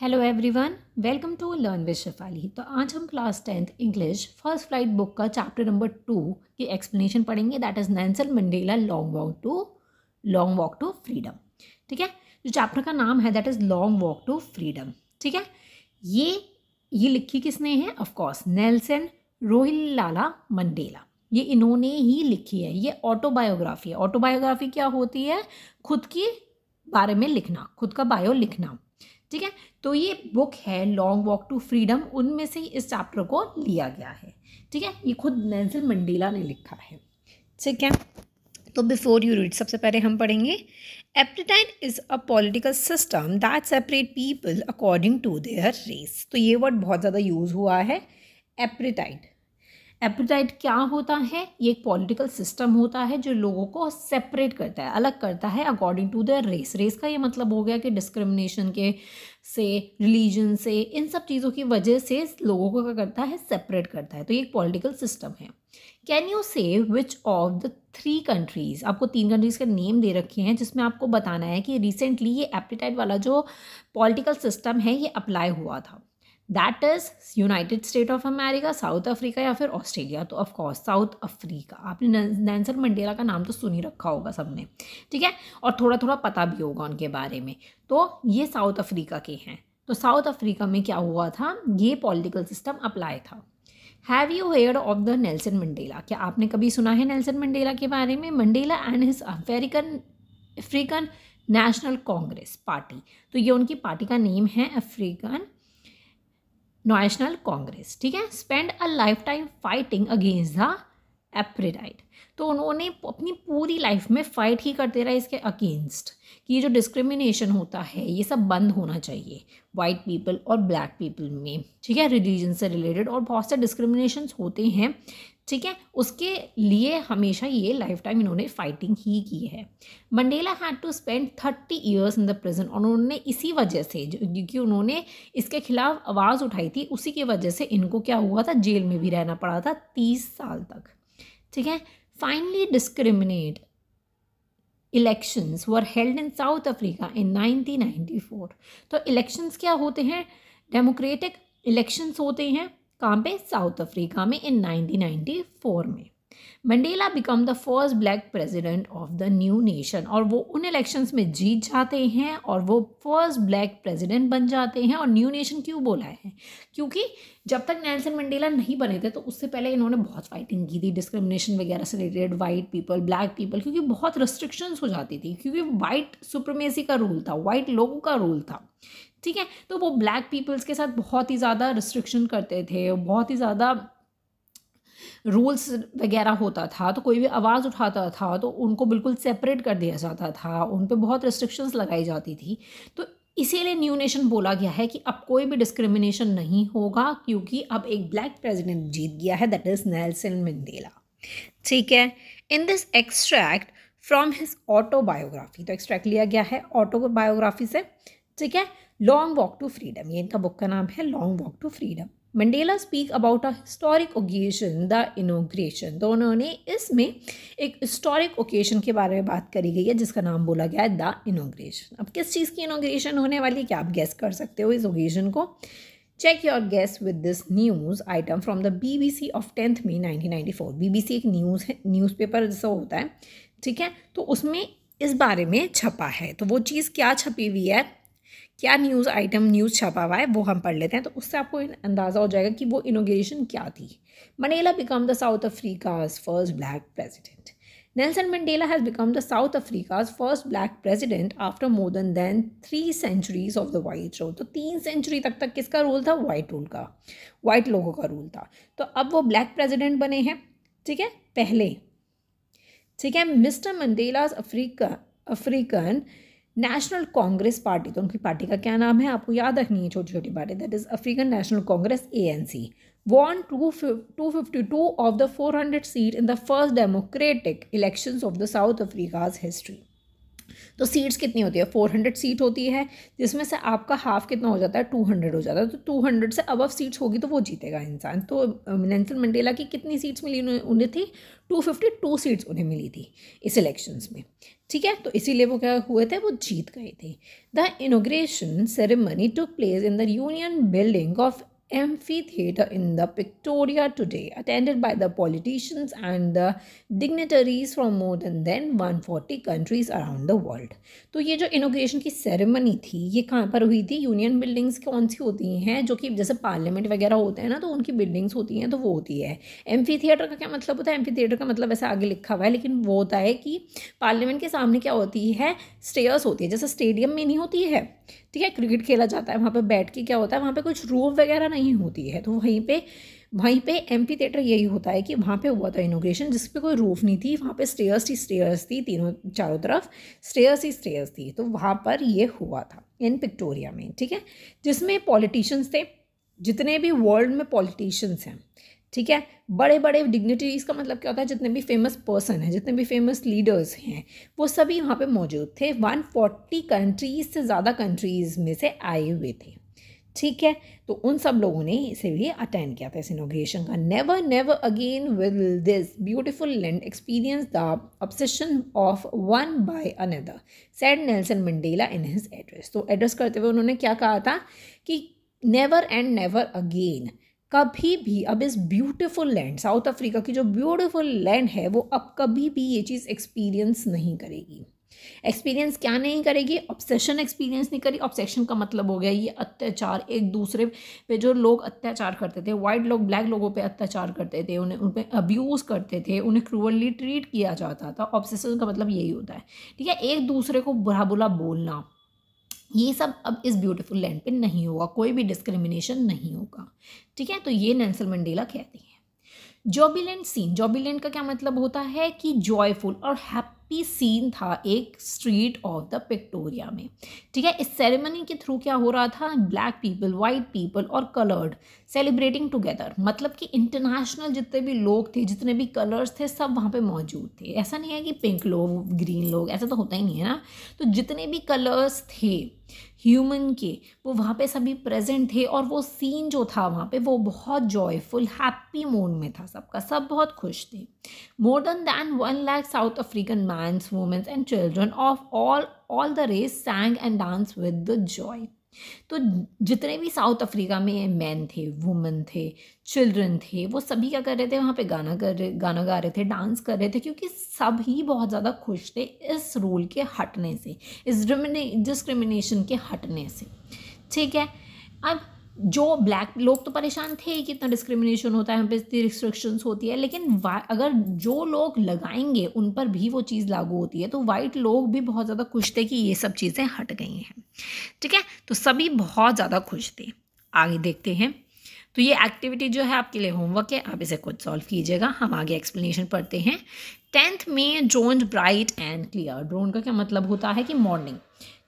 Hello everyone welcome to learn with Shefali तो आज हम class tenth English first flight book का चैप्टर नंबर टू की एक्सप्लेनेशन पढ़ेंगे that is Nelson Mandela long walk to long walk to freedom ठीक है जो चैप्टर का नाम है that is long walk to freedom ठीक है ये ये लिखी किसने है ऑफकोर्स नेल्सन रोहिलाला मंडेला ये इन्होंने ही लिखी है ये ऑटोबायोग्राफी है ऑटोबायोग्राफी क्या होती है खुद के बारे में लिखना खुद का बायो लिखना ठीक है तो ये बुक है लॉन्ग वॉक टू फ्रीडम उनमें से ही इस चैप्टर को लिया गया है ठीक है ये खुद नेल्सन मंडेला ने लिखा है ठीक है तो बिफोर यू रीड सबसे पहले हम पढ़ेंगे apartheid is a political system that separate people according to their race तो ये वर्ड बहुत ज़्यादा यूज़ हुआ है एप्रिटाइट एपेटाइट क्या होता है ये एक पॉलिटिकल सिस्टम होता है जो लोगों को सेपरेट करता है अलग करता है according to the race race का ये मतलब हो गया कि डिस्क्रिमिनेशन के से रिलीजन से इन सब चीज़ों की वजह से लोगों को क्या करता है सेपरेट करता है तो ये एक पॉलिटिकल सिस्टम है can you say which of the three countries आपको तीन कंट्रीज़ के नेम दे रखे हैं जिसमें आपको बताना है कि रिसेंटली ये एप्टीटाइट वाला जो पॉलिटिकल सिस्टम है ये अप्लाई हुआ था that is United State of America South Africa या फिर ऑस्ट्रेलिया तो ऑफकोर्स साउथ अफ्रीका आपने नैंसर मंडेला का नाम तो सुन ही रखा होगा सबने ठीक है और थोड़ा थोड़ा पता भी होगा उनके बारे में तो ये साउथ अफ्रीका के हैं तो साउथ अफ्रीका में क्या हुआ था ये पॉलिटिकल सिस्टम अप्लाई था have you heard of the Nelson Mandela क्या आपने कभी सुना है नेल्सन मंडेला के बारे में Mandela and his African African National Congress party तो ये उनकी पार्टी का नेम है अफ्रीकन नेशनल कांग्रेस ठीक है spend a lifetime fighting against the apartheid तो उन्होंने अपनी पूरी लाइफ में फाइट ही करते रहे इसके अगेंस्ट कि ये जो डिस्क्रिमिनेशन होता है ये सब बंद होना चाहिए वाइट पीपल और ब्लैक पीपल में ठीक है रिलीजन से रिलेटेड और बहुत से डिस्क्रिमिनेशन होते हैं ठीक है उसके लिए हमेशा ये लाइफ टाइम इन्होंने फाइटिंग ही की है Mandela had to spend thirty years in the prison और उन्होंने इसी वजह से क्योंकि उन्होंने इसके खिलाफ आवाज़ उठाई थी उसी की वजह से इनको क्या हुआ था जेल में भी रहना पड़ा था तीस साल तक ठीक है finally discriminate elections were held in South Africa in nineteen तो इलेक्शंस क्या होते हैं डेमोक्रेटिक इलेक्शंस होते हैं कहाँ पे साउथ अफ्रीका में इन 1994 में Mandela became the first black president of the new nation और वो उन इलेक्शंस में जीत जाते हैं और वो फर्स्ट ब्लैक प्रेसिडेंट बन जाते हैं और न्यू नेशन क्यों बोला है क्योंकि जब तक नेल्सन मंडेला नहीं बने थे तो उससे पहले इन्होंने बहुत फाइटिंग की थी डिस्क्रिमिनेशन वगैरह से related white people black people क्योंकि बहुत रिस्ट्रिक्शंस हो जाती थी क्योंकि वाइट सुप्रमेसी का रूल था वाइट लोगों का रूल था ठीक है तो वो ब्लैक पीपल्स के साथ बहुत ही ज़्यादा रिस्ट्रिक्शन करते थे बहुत ही ज़्यादा रूल्स वगैरह होता था तो कोई भी आवाज़ उठाता था तो उनको बिल्कुल सेपरेट कर दिया जाता था उन पर बहुत रिस्ट्रिक्शंस लगाई जाती थी तो इसीलिए न्यू नेशन बोला गया है कि अब कोई भी डिस्क्रिमिनेशन नहीं होगा क्योंकि अब एक ब्लैक प्रेसिडेंट जीत गया है दैट इज़ नेल्सन मंडेला ठीक है in this extract from his autobiography तो एक्सट्रैक्ट लिया गया है ऑटोबायोग्राफी से ठीक है लॉन्ग वॉक टू फ्रीडम ये इनका बुक का नाम है long walk to freedom Mandela speak about a historic occasion the inauguration तो उन्होंने इसमें एक हिस्टोरिक ओकेजन के बारे में बात करी गई है जिसका नाम बोला गया है द इनोग्रेशन अब किस चीज़ की इनोग्रेशन होने वाली है क्या आप गेस कर सकते हो इस ओकेजन को check your guess with this news item from the B B C of tenth May nineteen ninety four B B C एक न्यूज़ है न्यूज़पेपर जैसा होता है ठीक है तो उसमें इस बारे में छपा है तो वो चीज़ क्या छपी हुई है क्या न्यूज़ आइटम न्यूज़ छपा हुआ है वो हम पढ़ लेते हैं तो उससे आपको अंदाज़ा हो जाएगा कि वो इनोग्रेशन क्या थी Mandela became the South Africa's first black president Nelson Mandela has become the South Africa's first black president after more than than three centuries of the white rule तो तीन सेंचुरी तक तक किसका रूल था white rule का white लोगों का rule था तो अब वो ब्लैक प्रेजिडेंट बने हैं ठीक है पहले ठीक है Mister Mandela's Africa African National Congress party तो उनकी पार्टी का क्या नाम है आपको याद रखनी है छोटी छोटी party that is African National Congress A N C won two two fifty two of the four hundred seat in the first democratic election of the South Africa's history तो सीट्स कितनी होती है फोर हंड्रेड सीट होती है जिसमें से आपका half कितना हो जाता है टू हंड्रेड हो जाता है तो टू हंड्रेड से अबव सीट्स होगी तो वो जीतेगा इंसान तो नैनसन मंडेला की कितनी सीट्स मिली उन्हें थी टू फिफ्टी टू सीट्स उन्हें मिली थी इस इलेक्शन में ठीक है तो इसीलिए वो क्या हुए थे वो जीत गए थे the inauguration ceremony took place in the Union Building of amphitheater in the Victoria today, attended by the politicians and the dignitaries from more than then 140 countries around the world. तो ये जो इनोग्रेशन की ceremony थी ये कहाँ पर हुई थी यूनियन बिल्डिंग्स कौन सी होती हैं जो कि जैसे पार्लियामेंट वगैरह होते हैं ना तो उनकी बिल्डिंग्स होती हैं तो वो होती है एम्फी थिएटर का क्या मतलब होता है एम्फी थिएटर का मतलब वैसे आगे लिखा हुआ है लेकिन वो होता है कि पार्लियामेंट के सामने क्या होती है स्टेयर्स होती है जैसे स्टेडियम में नहीं होती है ठीक है क्रिकेट खेला जाता है वहाँ पे बैठ के क्या होता है वहाँ पे कुछ रोप वगैरह नहीं होती है तो वहीं पे वहीं पे एमपी थिएटर यही होता है कि वहाँ पे हुआ था इनोग्रेशन जिस पर कोई रूफ नहीं थी वहाँ पे स्टेयर्स ही स्टेयर्स थी तीनों चारों तरफ स्टेयर्स ही स्टेयर्स थी तो वहाँ पर ये हुआ था इन पिक्टोरिया में ठीक है जिसमें पॉलिटिशियंस थे जितने भी वर्ल्ड में पॉलिटिशियंस हैं ठीक है बड़े बड़े डिग्नेटरीज़ का मतलब क्या होता है जितने भी फेमस पर्सन हैं जितने भी फेमस लीडर्स हैं वो सभी वहाँ पे मौजूद थे 140 कंट्रीज से ज़्यादा कंट्रीज़ में से आए हुए थे ठीक है तो उन सब लोगों ने इसे भी अटेंड किया था इस इनोग्रेशन का never never again will this beautiful land experience the obsession of one by another said Nelson Mandela in his address तो एड्रेस करते हुए उन्होंने क्या कहा था कि नेवर एंड नेवर अगेन कभी भी अब इस ब्यूटीफुल लैंड साउथ अफ्रीका की जो ब्यूटीफुल लैंड है वो अब कभी भी ये चीज़ एक्सपीरियंस नहीं करेगी एक्सपीरियंस क्या नहीं करेगी ऑब्सेशन एक्सपीरियंस नहीं करी ऑब्सेशन का मतलब हो गया ये अत्याचार एक दूसरे पे जो लोग अत्याचार करते थे वाइट लोग ब्लैक लोगों पे अत्याचार करते थे उन्हें उन पर अब्यूज़ करते थे उन्हें क्रूअली ट्रीट किया जाता था ऑब्सेशन का मतलब यही होता है ठीक है एक दूसरे को बुरा बुला बोलना ये सब अब इस ब्यूटीफुल लैंड पे नहीं होगा कोई भी डिस्क्रिमिनेशन नहीं होगा ठीक है तो ये नेल्सन मंडेला कहती हैं जॉबीलैंड सीन जॉबीलैंड का क्या मतलब होता है कि जॉयफुल और हैप्पी हैप्पी सीन था एक स्ट्रीट ऑफ द पिक्टोरिया में ठीक है इस सेरेमनी के थ्रू क्या हो रहा था ब्लैक पीपल वाइट पीपल और कलर्ड सेलिब्रेटिंग टुगेदर मतलब कि इंटरनेशनल जितने भी लोग थे जितने भी कलर्स थे सब वहाँ पे मौजूद थे ऐसा नहीं है कि पिंक लोग ग्रीन लोग ऐसा तो होता ही नहीं है ना तो जितने भी कलर्स थे ह्यूमन के वो वहाँ पे सभी प्रेजेंट थे और वो सीन जो था वहाँ पे वो बहुत जॉयफुल हैप्पी मूड में था सबका सब बहुत खुश थे more than than one lakh South African mans womens and children of all all the race sang and dance with the joy तो जितने भी साउथ अफ्रीका में मैन थे वुमेन थे चिल्ड्रन थे वो सभी क्या कर रहे थे वहाँ पे गाना कर रहे गाना गा रहे थे डांस कर रहे थे क्योंकि सभी बहुत ज़्यादा खुश थे इस रूल के हटने से इस डिस्क्रिमिनेशन के हटने से ठीक है अब जो ब्लैक लोग तो परेशान थे कि इतना डिस्क्रिमिनेशन होता है हम पे इतनी रिस्ट्रिक्शंस होती है लेकिन अगर जो लोग लगाएंगे उन पर भी वो चीज़ लागू होती है तो वाइट लोग भी बहुत ज़्यादा खुश थे कि ये सब चीज़ें हट गई हैं ठीक है तो सभी बहुत ज़्यादा खुश थे आगे देखते हैं तो ये एक्टिविटी जो है आपके लिए होमवर्क है आप इसे खुद सॉल्व कीजिएगा हम आगे एक्सप्लेनेशन पढ़ते हैं टेंथ में drone bright and clear drone का क्या मतलब होता है कि मॉर्निंग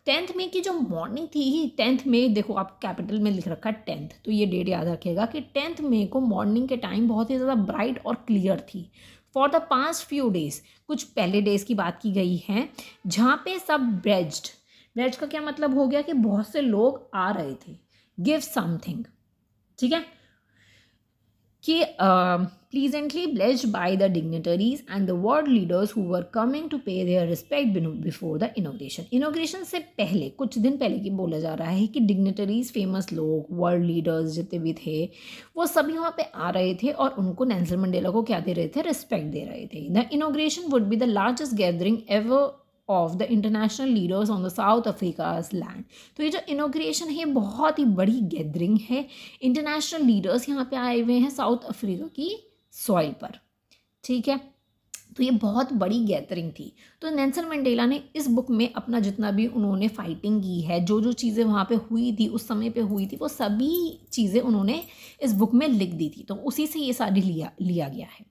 टेंथ में की जो मॉर्निंग थी ही टेंथ में देखो आप कैपिटल में लिख रखा है टेंथ तो ये डेट याद रखिएगा कि टेंथ में को मॉर्निंग के टाइम बहुत ही ज़्यादा ब्राइट और क्लियर थी for the past few days कुछ पहले डेज की बात की गई है जहाँ पे सब ब्रेज्ड ब्रेज का क्या मतलब हो गया कि बहुत से लोग आ रहे थे गिव समथिंग ठीक है कि pleasantly blaze by the dignitaries and the world leaders who were coming to pay their respect before the inauguration inauguration से पहले कुछ दिन पहले की बोला जा रहा है कि डिग्नेटरीज फेमस लोग वर्ल्ड लीडर्स जितने भी थे वो सभी वहाँ पे आ रहे थे और उनको नैंसर मंडेला को क्या दे रहे थे रिस्पेक्ट दे रहे थे the inauguration would be the largest gathering ever of the international leaders on the South Africa's land तो ये जो इनोग्रेशन है बहुत ही बड़ी गैदरिंग है इंटरनेशनल लीडर्स यहाँ पे आए हुए हैं साउथ अफ्रीका की सॉइल पर ठीक है तो ये बहुत बड़ी गैदरिंग थी तो नैंसन मंडेला ने इस बुक में अपना जितना भी उन्होंने फाइटिंग की है जो जो चीज़ें वहाँ पे हुई थी उस समय पे हुई थी वो सभी चीज़ें उन्होंने इस बुक में लिख दी थी तो उसी से ये सारी लिया लिया गया है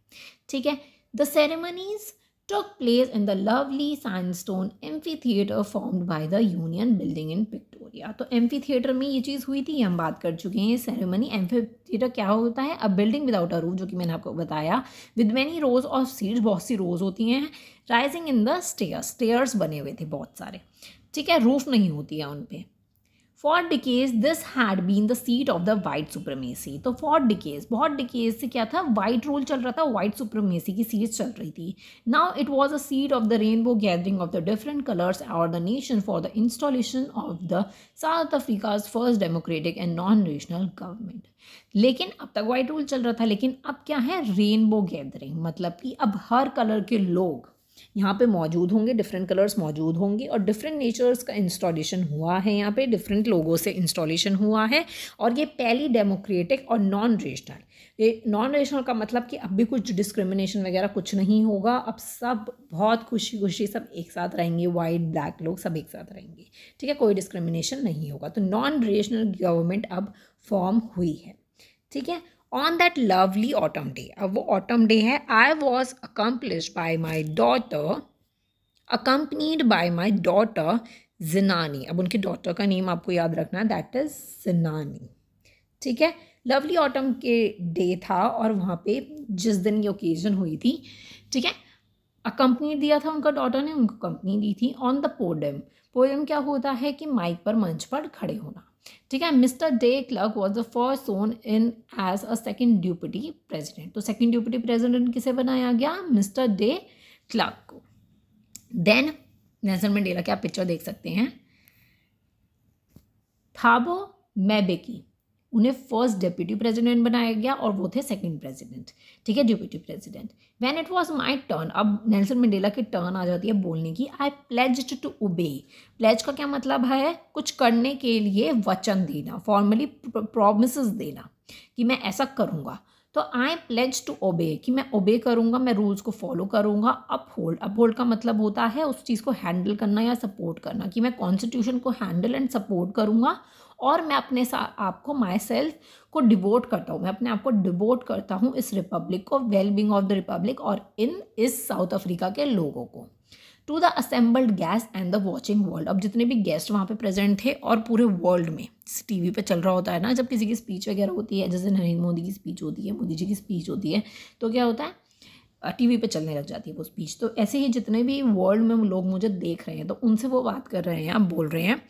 ठीक है the ceremonies took place in the lovely sandstone amphitheater formed by the Union Building in Victoria. तो amphitheater में ये चीज़ हुई थी हम बात कर चुके हैं सेरेमनी एम्फीथिएटर क्या होता है a building without a roof जो कि मैंने आपको बताया with many rows of seats बहुत सी रोज होती हैं rising in the stairs stairs बने हुए थे बहुत सारे ठीक है रूफ नहीं होती है उन पर for decades this had been the seat of the white supremacy तो फॉर डिकेज बहुत डिकेज से क्या था वाइट रूल चल रहा था वाइट सुप्रमेसी की सीट चल रही थी now it was a seat of the rainbow gathering of the different colours और the nation for the installation of the South Africa's first democratic and non regional government लेकिन अब तक white rule चल रहा था लेकिन अब क्या है रेनबो गैदरिंग मतलब कि अब हर कलर के लोग यहाँ पे मौजूद होंगे डिफरेंट कलर्स मौजूद होंगे और डिफरेंट नेचर्स का इंस्टॉलेशन हुआ है यहाँ पे डिफरेंट लोगों से इंस्टॉलेशन हुआ है और ये पहली डेमोक्रेटिक और नॉन रेशनल ये नॉन रेशनल का मतलब कि अब भी कुछ डिस्क्रिमिनेशन वगैरह कुछ नहीं होगा अब सब बहुत खुशी खुशी सब एक साथ रहेंगे वाइट ब्लैक लोग सब एक साथ रहेंगे ठीक है कोई डिस्क्रिमिनेशन नहीं होगा तो नॉन रेशनल गवर्नमेंट अब फॉर्म हुई है ठीक है on that lovely autumn day अब वो ऑटम डे है I was accomplish by my daughter accompanied by my daughter Zenani अब उनके डॉटर का नेम आपको याद रखना है दैट इज जिनानी ठीक है लवली ऑटम के डे था और वहाँ पे जिस दिन ये ओकेजन हुई थी ठीक है अकम्पनी दिया था उनका डॉटर ने उनको कंपनी दी थी ऑन द पोडम पोडम क्या होता है कि माइक पर मंच पर खड़े होना ठीक है Mister de Klerk was the first sworn in as a second deputy president तो सेकेंड ड्यूपटी प्रेजिडेंट किसे बनाया गया मिस्टर डे क्लर्क को देन नेल्सन मंडेला के आप पिक्चर देख सकते हैं थाबो मैबेकी उन्हें फर्स्ट डिप्यूटी प्रेसिडेंट बनाया गया और वो थे सेकंड प्रेसिडेंट ठीक है deputy president when it was my turn अब नेल्सन मंडेला की टर्न आ जाती है बोलने की I pledge to obey pledge का क्या मतलब है कुछ करने के लिए वचन देना फॉर्मली प्रोमिस देना कि मैं ऐसा करूँगा तो आई प्लेज टू ओबे कि मैं ओबे करूँगा मैं रूल्स को फॉलो करूँगा अप होल्ड अप होल्ड का मतलब होता है उस चीज़ को हैंडल करना या सपोर्ट करना कि मैं कॉन्स्टिट्यूशन को हैंडल एंड सपोर्ट करूँगा और मैं अपने साथ आपको माई सेल्फ को डिवोट करता हूँ मैं अपने आप को डिवोट करता हूँ इस रिपब्लिक को वेलबींग ऑफ द रिपब्लिक और इन इस साउथ अफ्रीका के लोगों को to the assembled guests and the watching world अब जितने भी गेस्ट वहाँ पे प्रेजेंट थे और पूरे वर्ल्ड में टी वी पर चल रहा होता है ना जब किसी की स्पीच वगैरह होती है जैसे नरेंद्र मोदी की स्पीच होती है मोदी जी की स्पीच होती है तो क्या होता है टीवी पे चलने लग जाती है वो स्पीच तो ऐसे ही जितने भी वर्ल्ड में लोग मुझे देख रहे हैं तो उनसे वो बात कर रहे हैं आप बोल रहे हैं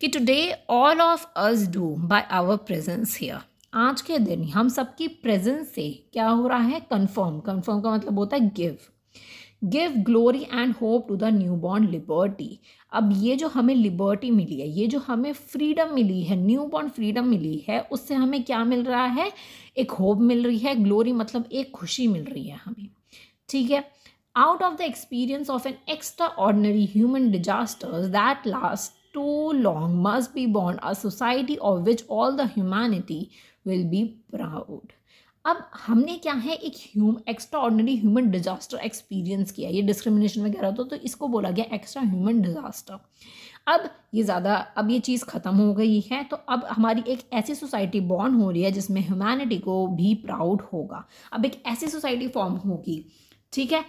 कि today all of us do by our presence here आज के दिन हम सबकी प्रेजेंस से क्या हो रहा है कंफर्म कंफर्म का मतलब होता है give give glory and hope to the newborn liberty अब ये जो हमें लिबर्टी मिली है ये जो हमें फ्रीडम मिली है न्यू बॉर्न फ्रीडम मिली है उससे हमें क्या मिल रहा है एक होप मिल रही है ग्लोरी मतलब एक खुशी मिल रही है हमें ठीक है out of the experience of an extraordinary human disasters that last too long must be born a society of which all the humanity will be proud अब हमने क्या है एक ह्यूम extraordinary human disaster experience किया ये discrimination वगैरह तो तो इसको बोला गया एक्स्ट्रा ह्यूमन डिजास्टर अब ये ज़्यादा अब ये चीज़ ख़त्म हो गई है तो अब हमारी एक ऐसी सोसाइटी बॉर्न हो रही है जिसमें ह्यूमैनिटी को भी प्राउड होगा अब एक ऐसी सोसाइटी फॉर्म होगी ठीक है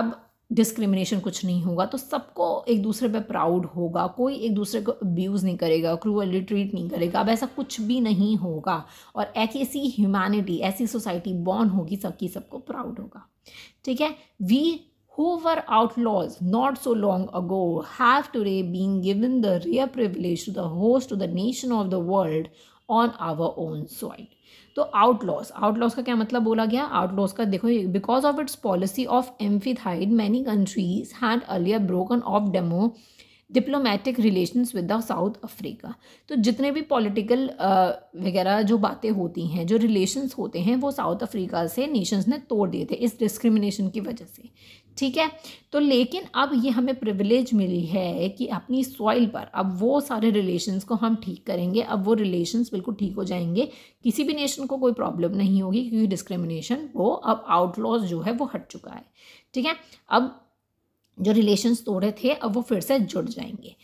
अब डिस्क्रिमिनेशन कुछ नहीं होगा तो सबको एक दूसरे पे प्राउड होगा कोई एक दूसरे को अब्यूज़ नहीं करेगा क्रूअली ट्रीट नहीं करेगा अब ऐसा कुछ भी नहीं होगा और एक ऐसी ह्यूमैनिटी ऐसी सोसाइटी बॉर्न होगी सबकी सबको प्राउड होगा ठीक है we outlaws not so long ago have to today been given the rare privilege to the host to the nation of the world on our own soil तो outlaws outlaws का क्या मतलब बोला गया outlaws का देखो because of its policy of एम्फीथाइड many countries had earlier broken off demo diplomatic relations with the South Africa तो जितने भी पॉलिटिकल वगैरह जो बातें होती हैं जो रिलेशंस होते हैं वो साउथ अफ्रीका से नेशंस ने तोड़ दिए थे इस डिस्क्रिमिनेशन की वजह से ठीक है तो लेकिन अब ये हमें प्रिविलेज मिली है कि अपनी सॉइल पर अब वो सारे रिलेशंस को हम ठीक करेंगे अब वो रिलेशंस बिल्कुल ठीक हो जाएंगे किसी भी नेशन को कोई प्रॉब्लम नहीं होगी क्योंकि डिस्क्रिमिनेशन वो अब आउटलॉज जो है वो हट चुका है ठीक है अब जो रिलेशंस तोड़े थे अब वो फिर से जुड़ जाएंगे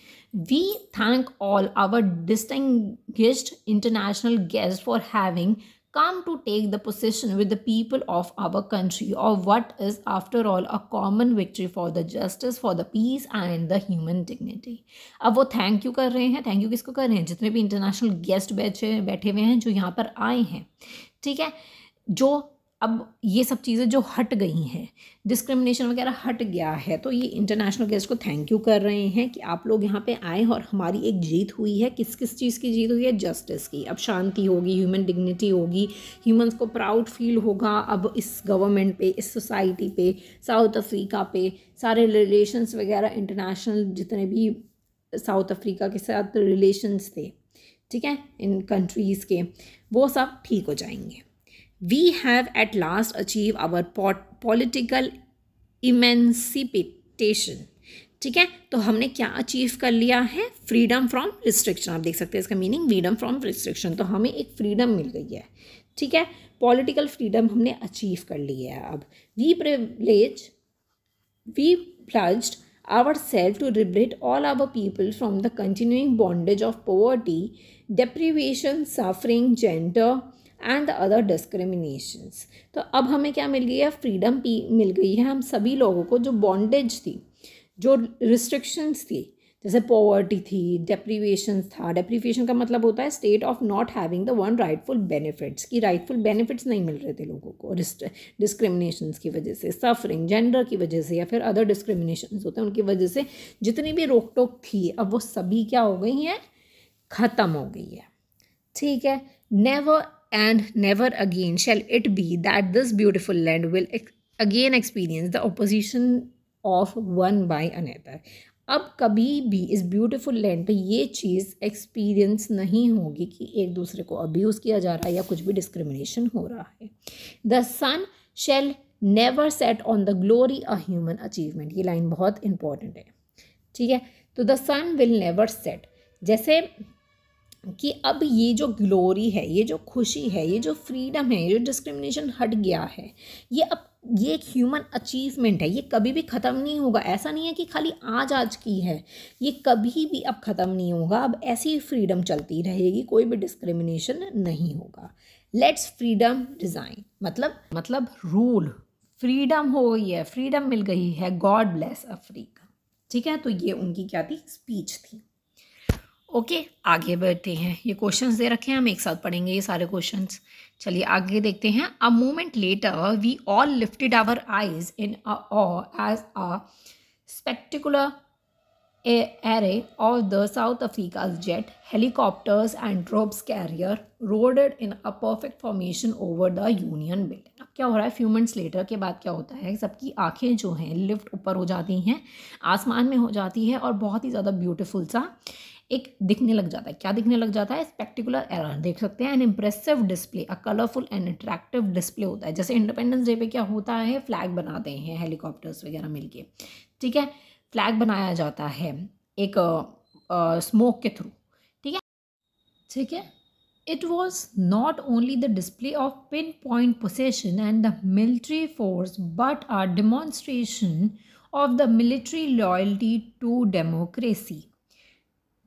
we thank all our distinguished international guest for having come to take the position with the people of our country of what is, after all, a common victory for the justice, for the peace and the human dignity. अब वो thank you कर रहे हैं thank you किसको कर रहे हैं जितने भी इंटरनेशनल गेस्ट बैठे baithe hue hain jo yahan par aaye hain theek hai jo अब ये सब चीज़ें जो हट गई हैं डिस्क्रिमिनेशन वगैरह हट गया है तो ये इंटरनेशनल गेस्ट को थैंक यू कर रहे हैं कि आप लोग यहाँ पे आए और हमारी एक जीत हुई है किस किस चीज़ की जीत हुई है जस्टिस की अब शांति होगी ह्यूमन डिग्निटी होगी ह्यूमंस को प्राउड फील होगा अब इस गवर्नमेंट पे इस सोसाइटी पे साउथ अफ्रीका पे सारे रिलेशंस वगैरह इंटरनेशनल जितने भी साउथ अफ्रीका के साथ रिलेशंस थे ठीक है इन कंट्रीज़ के वो सब ठीक हो जाएंगे we have at last achieved our political इमेंसिपिटेशन ठीक है तो हमने क्या अचीव कर लिया है फ्रीडम फ्रॉम रिस्ट्रिक्शन आप देख सकते हैं इसका मीनिंग फ्रीडम फ्रॉम रिस्ट्रिक्शन तो हमें एक फ्रीडम मिल गई है ठीक है पॉलिटिकल फ्रीडम हमने अचीव कर लिया है अब we privilege we pledge our self to liberate all our people from the continuing bondage of poverty deprivation suffering gender and the other discriminations तो अब हमें क्या मिल गई है फ्रीडम पी मिल गई है हम सभी लोगों को जो बॉन्डेज थी जो रिस्ट्रिक्शंस थी जैसे पॉवर्टी थी डेप्रीवेशन था डेप्रीवेशन का मतलब होता है state of not having the one rightful benefits की राइटफुल बेनिफिट्स नहीं मिल रहे थे लोगों को डिस्क्रिमिनेशन की वजह से सफरिंग जेंडर की वजह से या फिर अदर डिस्क्रिमिनेशन होते हैं उनकी वजह से जितनी भी रोक टोक थी अब वो सभी क्या हो गई हैं ख़त्म हो गई है ठीक है never and never again shall it be that this beautiful land will ex again experience the opposition of one by another अब कभी भी इस ब्यूटीफुल लैंड पे ये चीज़ एक्सपीरियंस नहीं होगी कि एक दूसरे को अब्यूज़ किया जा रहा है या कुछ भी डिस्क्रिमिनेशन हो रहा है the sun shall never set on the glory a human achievement ये लाइन बहुत इंपॉर्टेंट है ठीक है तो the sun will never set जैसे कि अब ये जो ग्लोरी है ये जो खुशी है ये जो फ्रीडम है ये जो डिस्क्रिमिनेशन हट गया है ये अब ये एक ह्यूमन अचीवमेंट है ये कभी भी ख़त्म नहीं होगा ऐसा नहीं है कि खाली आज आज की है ये कभी भी अब ख़त्म नहीं होगा अब ऐसी फ्रीडम चलती रहेगी कोई भी डिस्क्रिमिनेशन नहीं होगा लेट्स फ्रीडम डिज़ाइन मतलब मतलब रूल फ्रीडम हो गई है फ्रीडम मिल गई है गॉड ब्लेस अफ्रीका ठीक है तो ये उनकी क्या थी स्पीच थी ओके आगे बढ़ते हैं ये क्वेश्चंस दे रखे हैं हम एक साथ पढ़ेंगे ये सारे क्वेश्चंस चलिए आगे देखते हैं a moment later we all lifted our eyes in as a spectacular array of the South Africa jet helicopters and drops carrier roared in a perfect formation over the Union Building अब क्या हो रहा है few minutes later के बाद क्या होता है सबकी आंखें जो हैं लिफ्ट ऊपर हो जाती हैं आसमान में हो जाती है और बहुत ही ज़्यादा ब्यूटिफुल सा एक दिखने लग जाता है क्या दिखने लग जाता है स्पेक्टिकुलर एरर देख सकते हैं an impressive display a colourful and attractive display होता है जैसे इंडिपेंडेंस डे पे क्या होता है फ्लैग बनाते हैं हेलीकॉप्टर्स वगैरह मिलके ठीक है फ्लैग बनाया जाता है एक स्मोक के थ्रू ठीक है ठीक है it was not only the display of pinpoint possession and the military force but are demonstration of the military loyalty to democracy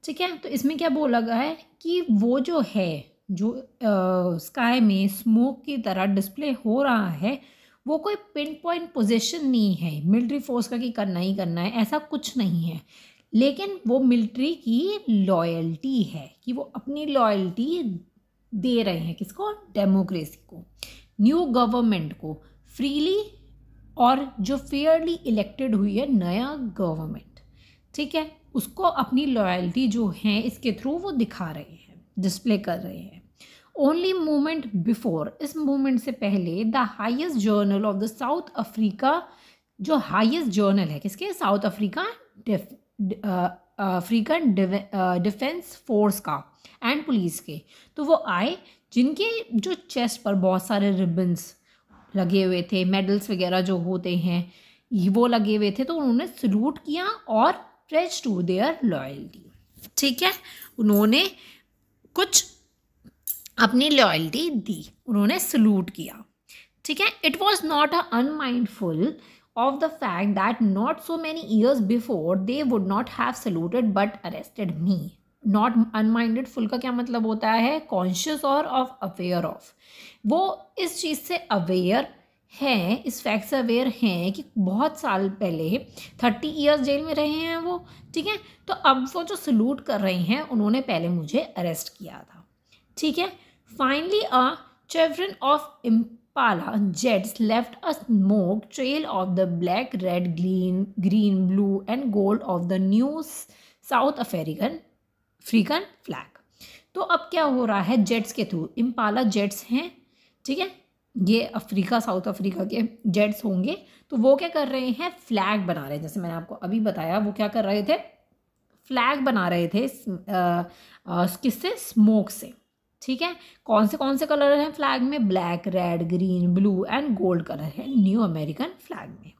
ठीक है तो इसमें क्या बोला गया है कि वो जो है जो स्काई में स्मोक की तरह डिस्प्ले हो रहा है वो कोई पिन पॉइंट पोजिशन नहीं है मिलिट्री फोर्स का कि करना ही करना है ऐसा कुछ नहीं है लेकिन वो मिलिट्री की लॉयल्टी है कि वो अपनी लॉयल्टी दे रहे हैं किसको डेमोक्रेसी को न्यू गवर्नमेंट को फ्रीली और जो फेयरली इलेक्टेड हुई है नया गवर्नमेंट ठीक है उसको अपनी लॉयल्टी जो है इसके थ्रू वो दिखा रहे हैं डिस्प्ले कर रहे हैं ओनली मोमेंट बिफोर इस मोमेंट से पहले the highest general of the South Africa जो हाइस्ट जर्नल है किसके South Africa African defence force का एंड पुलिस के तो वो आए जिनके जो चेस्ट पर बहुत सारे रिबन्स लगे हुए थे मेडल्स वगैरह जो होते हैं वो लगे हुए थे तो उन्होंने सलूट किया और pledged टू देयर लॉयल्टी ठीक है उन्होंने कुछ अपनी लॉयल्टी दी उन्होंने सल्यूट किया ठीक है it was not a unmindful of the fact that not so many years before they would not have saluted but arrested me not unminded full का क्या मतलब होता है कॉन्शियस और ऑफ अवेयर ऑफ वो इस चीज़ से अवेयर हैं इस फैक्ट से अवेयर हैं कि बहुत साल पहले थर्टी इयर्स जेल में रहे हैं वो ठीक है तो अब वो जो सल्यूट कर रहे हैं उन्होंने पहले मुझे अरेस्ट किया था ठीक है finally a chevron of Impala jets left a smoke trail of the black red green green blue and gold of the new South African African flag तो अब क्या हो रहा है जेट्स के थ्रू इम्पाला जेट्स हैं ठीक है ये अफ्रीका साउथ अफ्रीका के जेट्स होंगे तो वो क्या कर रहे हैं फ्लैग बना रहे हैं जैसे मैंने आपको अभी बताया वो क्या कर रहे थे फ्लैग बना रहे थे किससे स्मोक से ठीक है कौन से कौन से कलर हैं फ्लैग में black red green blue and gold colour है न्यू अमेरिकन फ्लैग में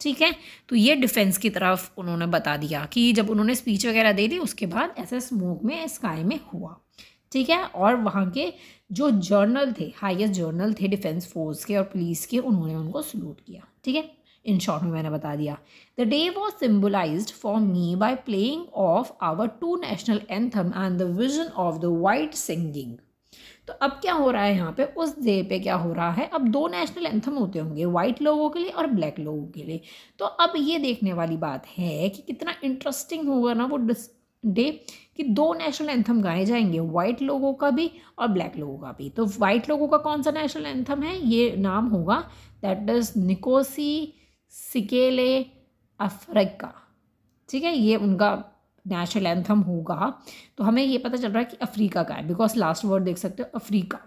ठीक है तो ये डिफेंस की तरफ उन्होंने बता दिया कि जब उन्होंने स्पीच वगैरह दे दी उसके बाद ऐसे स्मोक में स्काई में हुआ ठीक है और वहाँ के जो जर्नल थे हाईएस्ट जर्नल थे डिफेंस फोर्स के और पुलिस के उन्होंने उनको सल्यूट किया ठीक है इन शॉर्ट में मैंने बता दिया the day was symbolise for me by playing of our two national anthem and the vision of the white singing तो अब क्या हो रहा है यहाँ पे उस डे पे क्या हो रहा है अब दो नेशनल एंथम होते होंगे वाइट लोगों के लिए और ब्लैक लोगों के लिए तो अब ये देखने वाली बात है कि कितना इंटरेस्टिंग होगा ना वो डे कि दो नेशनल एंथम गाए जाएंगे वाइट लोगों का भी और ब्लैक लोगों का भी तो वाइट लोगों का कौन सा नेशनल एंथम है ये नाम होगा that is Nkosi Sikelele Africa ठीक है ये उनका नेशनल एंथम होगा तो हमें ये पता चल रहा है कि अफ्रीका का है बिकॉज लास्ट वर्ड देख सकते हो अफ्रीका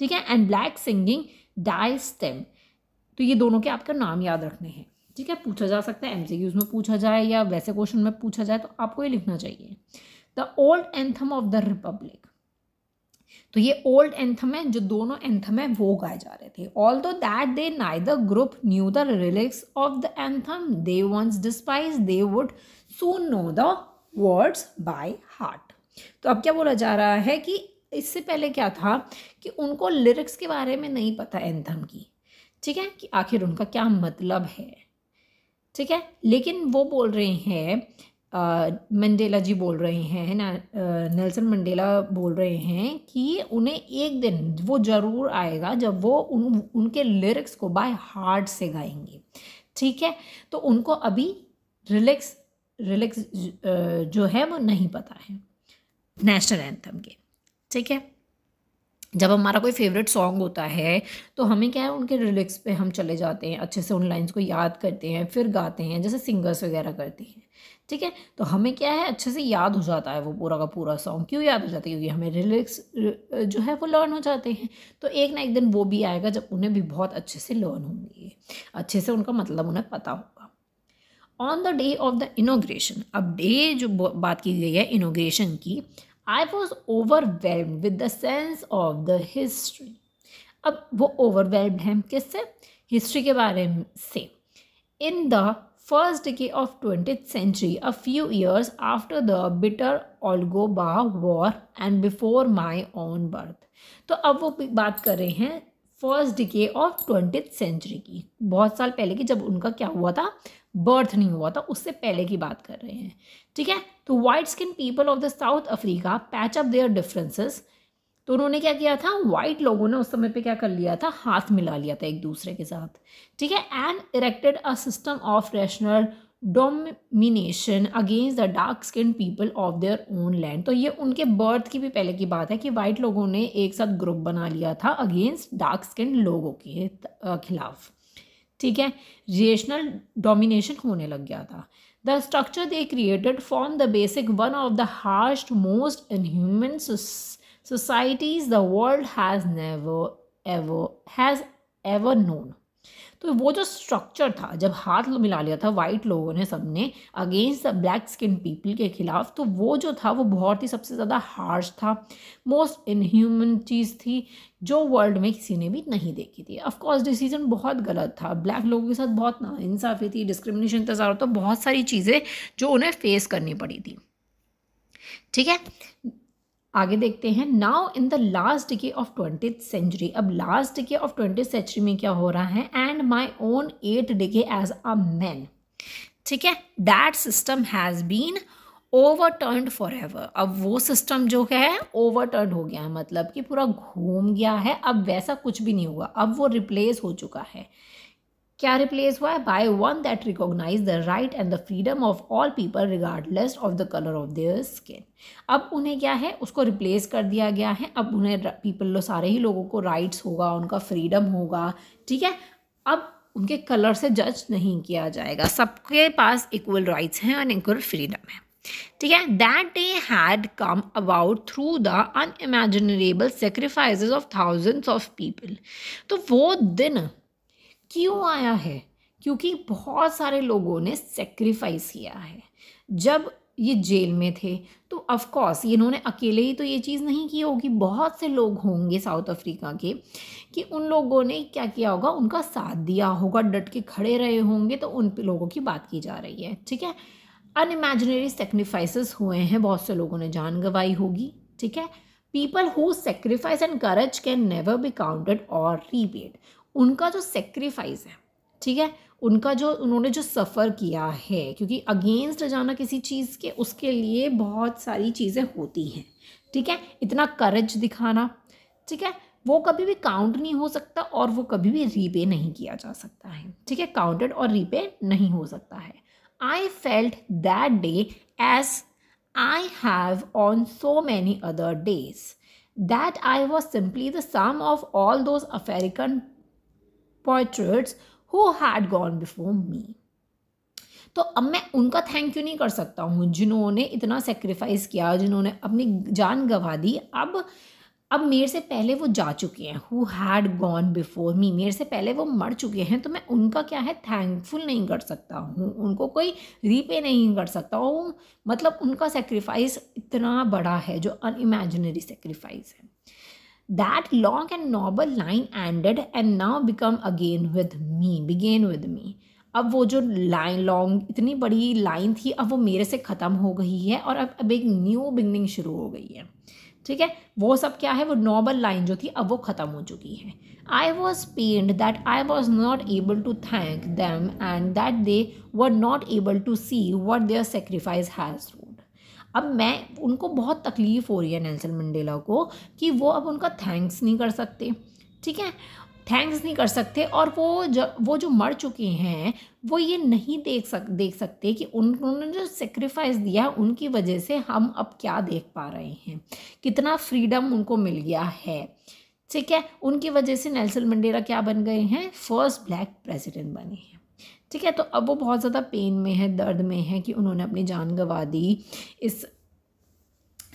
ठीक है and black singing Die Stem तो ये दोनों के आपके नाम याद रखने हैं ठीक है पूछा जा सकता है एम में पूछा जाए या वैसे क्वेश्चन में पूछा जाए तो आपको ये लिखना चाहिए the old anthem of the republic तो ये ओल्ड एंथम है जो दोनों एंथम है वो गाए जा रहे थे although that they neither group knew the relics of the anthem they once despise they would soon know the words by heart तो अब क्या बोला जा रहा है कि इससे पहले क्या था कि उनको लिरिक्स के बारे में नहीं पता एंथम की ठीक है कि आखिर उनका क्या मतलब है ठीक है लेकिन वो बोल रहे हैं मंडेला जी बोल रहे हैं ना नेल्सन मंडेला बोल रहे हैं कि उन्हें एक दिन वो ज़रूर आएगा जब वो उन उनके लिरिक्स को बाय हार्ट से गाएंगे ठीक है तो उनको अभी रिलैक्स रिलैक्स जो है वो नहीं पता है नेशनल एंथम के ठीक है जब हमारा कोई फेवरेट सॉन्ग होता है तो हमें क्या है उनके रिलिक्स पे हम चले जाते हैं अच्छे से उन लाइंस को याद करते हैं फिर गाते हैं जैसे सिंगर्स वगैरह करते हैं ठीक है तो हमें क्या है अच्छे से याद हो जाता है वो पूरा का पूरा सॉन्ग क्यों याद हो जाता है क्योंकि हमें लिरिक्स जो है वो लर्न हो जाते हैं तो एक ना एक दिन वो भी आएगा जब उन्हें भी बहुत अच्छे से लर्न होंगे अच्छे से उनका मतलब उन्हें पता होगा on the day of the inauguration अब डे जो बात की गई है इनोग्रेशन की I was overwhelm with the sense of the history अब वो ओवरवेल्म्ड हैं किससे हिस्ट्री के बारे से in the first decade of 20th century, a few years after the bitter Olgoba war and before my own birth. तो अब वो बात कर रहे हैं first decade of twenty century की बहुत साल पहले की जब उनका क्या हुआ था बर्थ नहीं हुआ था उससे पहले की बात कर रहे हैं ठीक है तो white skin people of the South Africa patch up their differences तो उन्होंने क्या किया था वाइट लोगों ने उस समय पे क्या कर लिया था हाथ मिला लिया था एक दूसरे के साथ ठीक है and erected a system of rational domination against the dark skin people of their own land तो ये उनके बर्थ की भी पहले की बात है कि वाइट लोगों ने एक साथ ग्रुप बना लिया था अगेंस्ट डार्क स्किन लोगों के खिलाफ ठीक है रेशनल डोमिनेशन होने लग गया था the structure they created form the basic one of the harshest most inhuman societies the world has never ever has ever known तो वो जो स्ट्रक्चर था जब हाथ मिला लिया था वाइट लोगों ने सबने against the black skin people के खिलाफ तो वो जो था वो बहुत ही सबसे ज़्यादा हार्श था मोस्ट इनह्यूमन चीज़ थी जो वर्ल्ड में किसी ने भी नहीं देखी थी अफकोर्स डिसीजन बहुत गलत था ब्लैक लोगों के साथ बहुत नाइंसाफ़ी थी डिस्क्रिमिनेशन तजारा तो बहुत सारी चीज़ें जो उन्हें फेस करनी पड़ी थी ठीक है आगे देखते हैं now in the last day of twenty century अब last day of twenty century में क्या हो रहा है and my own eight decade as a man ठीक है that system has been overturn forever अब वो सिस्टम जो है ओवर टर्न हो गया है मतलब कि पूरा घूम गया है अब वैसा कुछ भी नहीं हुआ अब वो रिप्लेस हो चुका है क्या रिप्लेस हुआ है by one that recognize the right and the freedom of all people regardless of the colour of their skin अब उन्हें क्या है उसको रिप्लेस कर दिया गया है अब उन्हें पीपल लो सारे ही लोगों को राइट्स होगा उनका फ्रीडम होगा ठीक है अब उनके कलर से जज नहीं किया जाएगा सबके पास इक्वल राइट्स हैं और इक्वल फ्रीडम है ठीक है that day had come about through the unimaginable sacrifice of thousands of people तो वो दिन क्यों आया है क्योंकि बहुत सारे लोगों ने सेक्रीफाइस किया है जब ये जेल में थे तो ऑफकोर्स इन्होंने अकेले ही तो ये चीज़ नहीं की होगी बहुत से लोग होंगे साउथ अफ्रीका के कि उन लोगों ने क्या किया होगा उनका साथ दिया होगा डट के खड़े रहे होंगे तो उन लोगों की बात की जा रही है ठीक है अनइमेजनरी सेक्रीफाइसेस हुए हैं बहुत से लोगों ने जान गंवाई होगी ठीक है people who sacrifice and courage can never be counted और रीपेड उनका जो सेक्रीफाइस है ठीक है उनका जो उन्होंने जो सफ़र किया है क्योंकि अगेंस्ट जाना किसी चीज़ के उसके लिए बहुत सारी चीज़ें होती हैं ठीक है इतना करज दिखाना ठीक है वो कभी भी काउंट नहीं हो सकता और वो कभी भी रीपे नहीं किया जा सकता है ठीक है काउंटेड और रीपे नहीं हो सकता है I felt that day as I have on so many other days that I was simply the sum of all those African portraits who had gone before me तो अब मैं उनका थैंक यू नहीं कर सकता हूँ जिन्होंने इतना सेक्रीफाइस किया जिन्होंने अपनी जान गंवा दी अब अब मेरे से पहले वो जा चुके हैं who had gone before me मेरे से पहले वो मर चुके हैं तो मैं उनका क्या है थैंकफुल नहीं कर सकता हूँ उनको कोई रीपे नहीं कर सकता हूँ मतलब उनका सेक्रीफाइस इतना बड़ा है जो अनइमेजिनरी सेक्रीफाइस है That long and noble line ended and now become again with me, begin with me. अब वो जो लाइन लॉन्ग इतनी बड़ी लाइन थी अब वो मेरे से ख़त्म हो गई है और अब अब एक न्यू बिगनिंग शुरू हो गई है ठीक है वो सब क्या है वो नॉबल लाइन जो थी अब वो ख़त्म हो चुकी है I was pained that I was not able to thank them and that they were not able to see what their sacrifice has अब मैं उनको बहुत तकलीफ़ हो रही है नेल्सन मंडेला को कि वो अब उनका थैंक्स नहीं कर सकते ठीक है थैंक्स नहीं कर सकते और वो जो वो जो मर चुके हैं वो ये नहीं देख सक देख सकते कि उन्होंने जो सेक्रीफाइस दिया उनकी वजह से हम अब क्या देख पा रहे हैं कितना फ्रीडम उनको मिल गया है ठीक है उनकी वजह से नेल्सन मंडेला क्या बन गए हैं फर्स्ट ब्लैक प्रेसिडेंट बने हैं ठीक है तो अब वो बहुत ज़्यादा पेन में है दर्द में है कि उन्होंने अपनी जान गंवा दी इस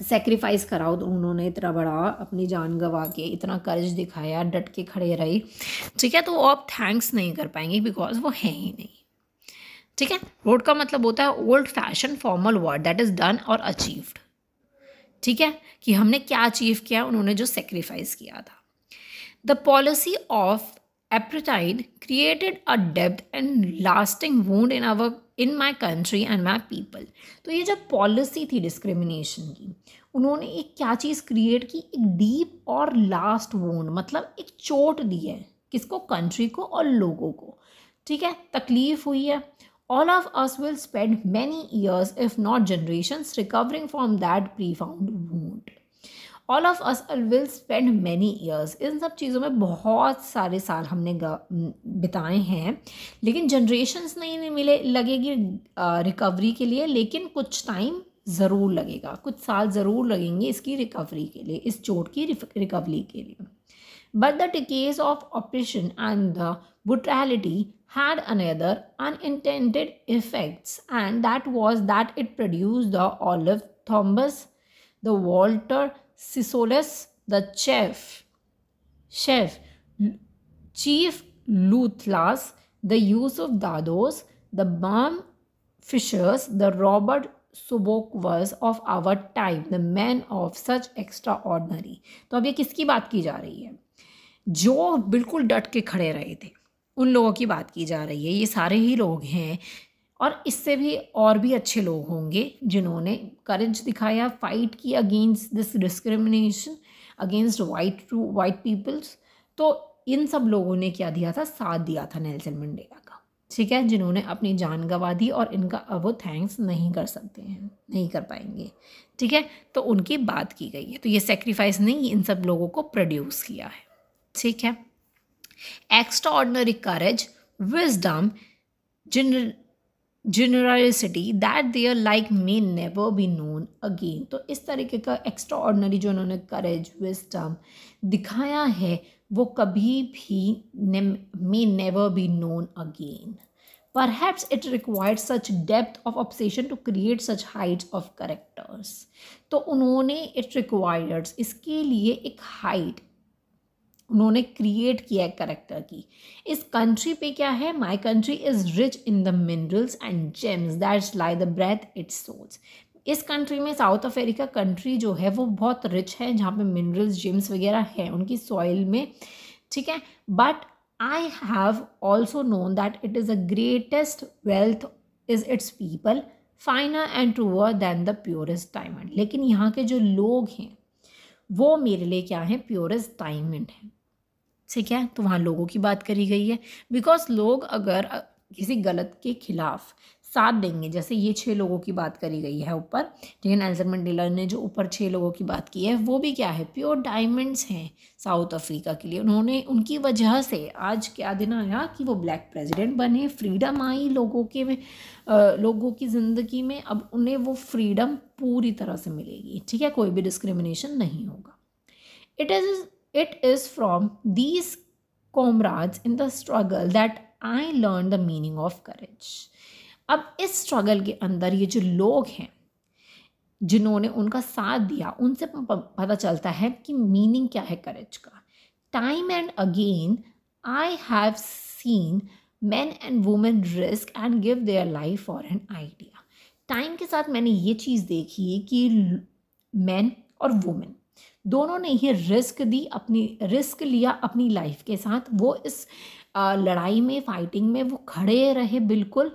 सेक्रीफाइस कराओ तो उन्होंने इतना बड़ा अपनी जान गंवा के इतना कर्ज दिखाया डट के खड़े रहे ठीक है तो वो आप थैंक्स नहीं कर पाएंगे बिकॉज वो है ही नहीं ठीक है रोड का मतलब होता है old fashion formal word that is done और अचीव्ड ठीक है कि हमने क्या अचीव किया उन्होंने जो सेक्रीफाइस किया था the policy of apartheid created a depth and lasting wound in our in my country and my people तो ये जब पॉलिसी थी डिस्क्रिमिनेशन की उन्होंने एक क्या चीज़ क्रिएट की एक डीप और लास्ट वोंड मतलब एक चोट दी है किसको कंट्री को और लोगों को ठीक है तकलीफ हुई है all of us will spend many years if not generation recovering from that profound vote all of us will spend many years इन सब चीज़ों में बहुत सारे साल हमने बिताए हैं लेकिन जनरेशन्स नहीं मिले लगेगी रिकवरी के लिए लेकिन कुछ टाइम ज़रूर लगेगा कुछ साल ज़रूर लगेंगे इसकी रिकवरी के लिए इस चोट की रिकवरी के लिए but the decades of oppression and the brutality had another un unintended effects and that was that it produce the Oliver Tambos the Walter Sisolus, the chef, chef, chief Luthlas, the use Dadoos the Bram Fischers the Robert Sobukwes of our time the man of such extraordinary तो अब ये किसकी बात की जा रही है जो बिल्कुल डट के खड़े रहे थे उन लोगों की बात की जा रही है ये सारे ही लोग हैं और इससे भी और भी अच्छे लोग होंगे जिन्होंने करेज दिखाया फाइट की against this discrimination against white to white peoples तो इन सब लोगों ने क्या दिया था साथ दिया था नेल्सन मंडेला का ठीक है जिन्होंने अपनी जान गंवा दी और इनका अब वो थैंक्स नहीं कर सकते हैं नहीं कर पाएंगे ठीक है तो उनकी बात की गई है तो ये सेक्रीफाइस नहीं इन सब लोगों को प्रोड्यूस किया है ठीक है extraordinary courage wisdom generosity that their like may never be known again तो इस तरीके का एक्स्ट्रा ऑर्डनरी जो उन्होंने करेज विस्टम दिखाया है वो कभी भी may never be known again पर perhaps it required such depth of oppression to create such heights of characters तो उन्होंने इट रिक्वायर्ड्स इसके लिए एक हाइट उन्होंने क्रिएट किया है करेक्टर की इस कंट्री पे क्या है my country is rich in the minerals and gems that's lie the breath its souls इस कंट्री में साउथ अफ्रीका कंट्री जो है वो बहुत रिच है जहाँ पे मिनरल्स जिम्स वगैरह हैं उनकी सॉइल में ठीक है but I have also known that it is a greatest wealth is its people finer and truer than the purest diamond लेकिन यहाँ के जो लोग हैं वो मेरे लिए क्या है प्योरेस्ट डायमंड हैं से क्या है तो वहाँ लोगों की बात करी गई है बिकॉज लोग अगर किसी गलत के खिलाफ साथ देंगे जैसे ये छः लोगों की बात करी गई है ऊपर ठीक है एल्सन मंडेला ने जो ऊपर छः लोगों की बात की है वो भी क्या है प्योर डायमंड्स हैं साउथ अफ्रीका के लिए उन्होंने उनकी वजह से आज क्या दिन आया कि वो ब्लैक प्रेसिडेंट बने फ्रीडम आई लोगों के में लोगों की ज़िंदगी में अब उन्हें वो फ्रीडम पूरी तरह से मिलेगी ठीक है कोई भी डिस्क्रिमिनेशन नहीं होगा it is It is from these comrades in the struggle that I learned the meaning of courage. अब इस स्ट्रगल के अंदर ये जो लोग हैं जिन्होंने उनका साथ दिया उनसे पता चलता है कि मीनिंग क्या है करेज का time and again I have seen man and women risk and give their life for an idea time के साथ मैंने ये चीज़ देखी है कि मैन और वुमेन दोनों ने ही रिस्क दी अपनी रिस्क लिया अपनी लाइफ के साथ वो इस लड़ाई में फाइटिंग में वो खड़े रहे बिल्कुल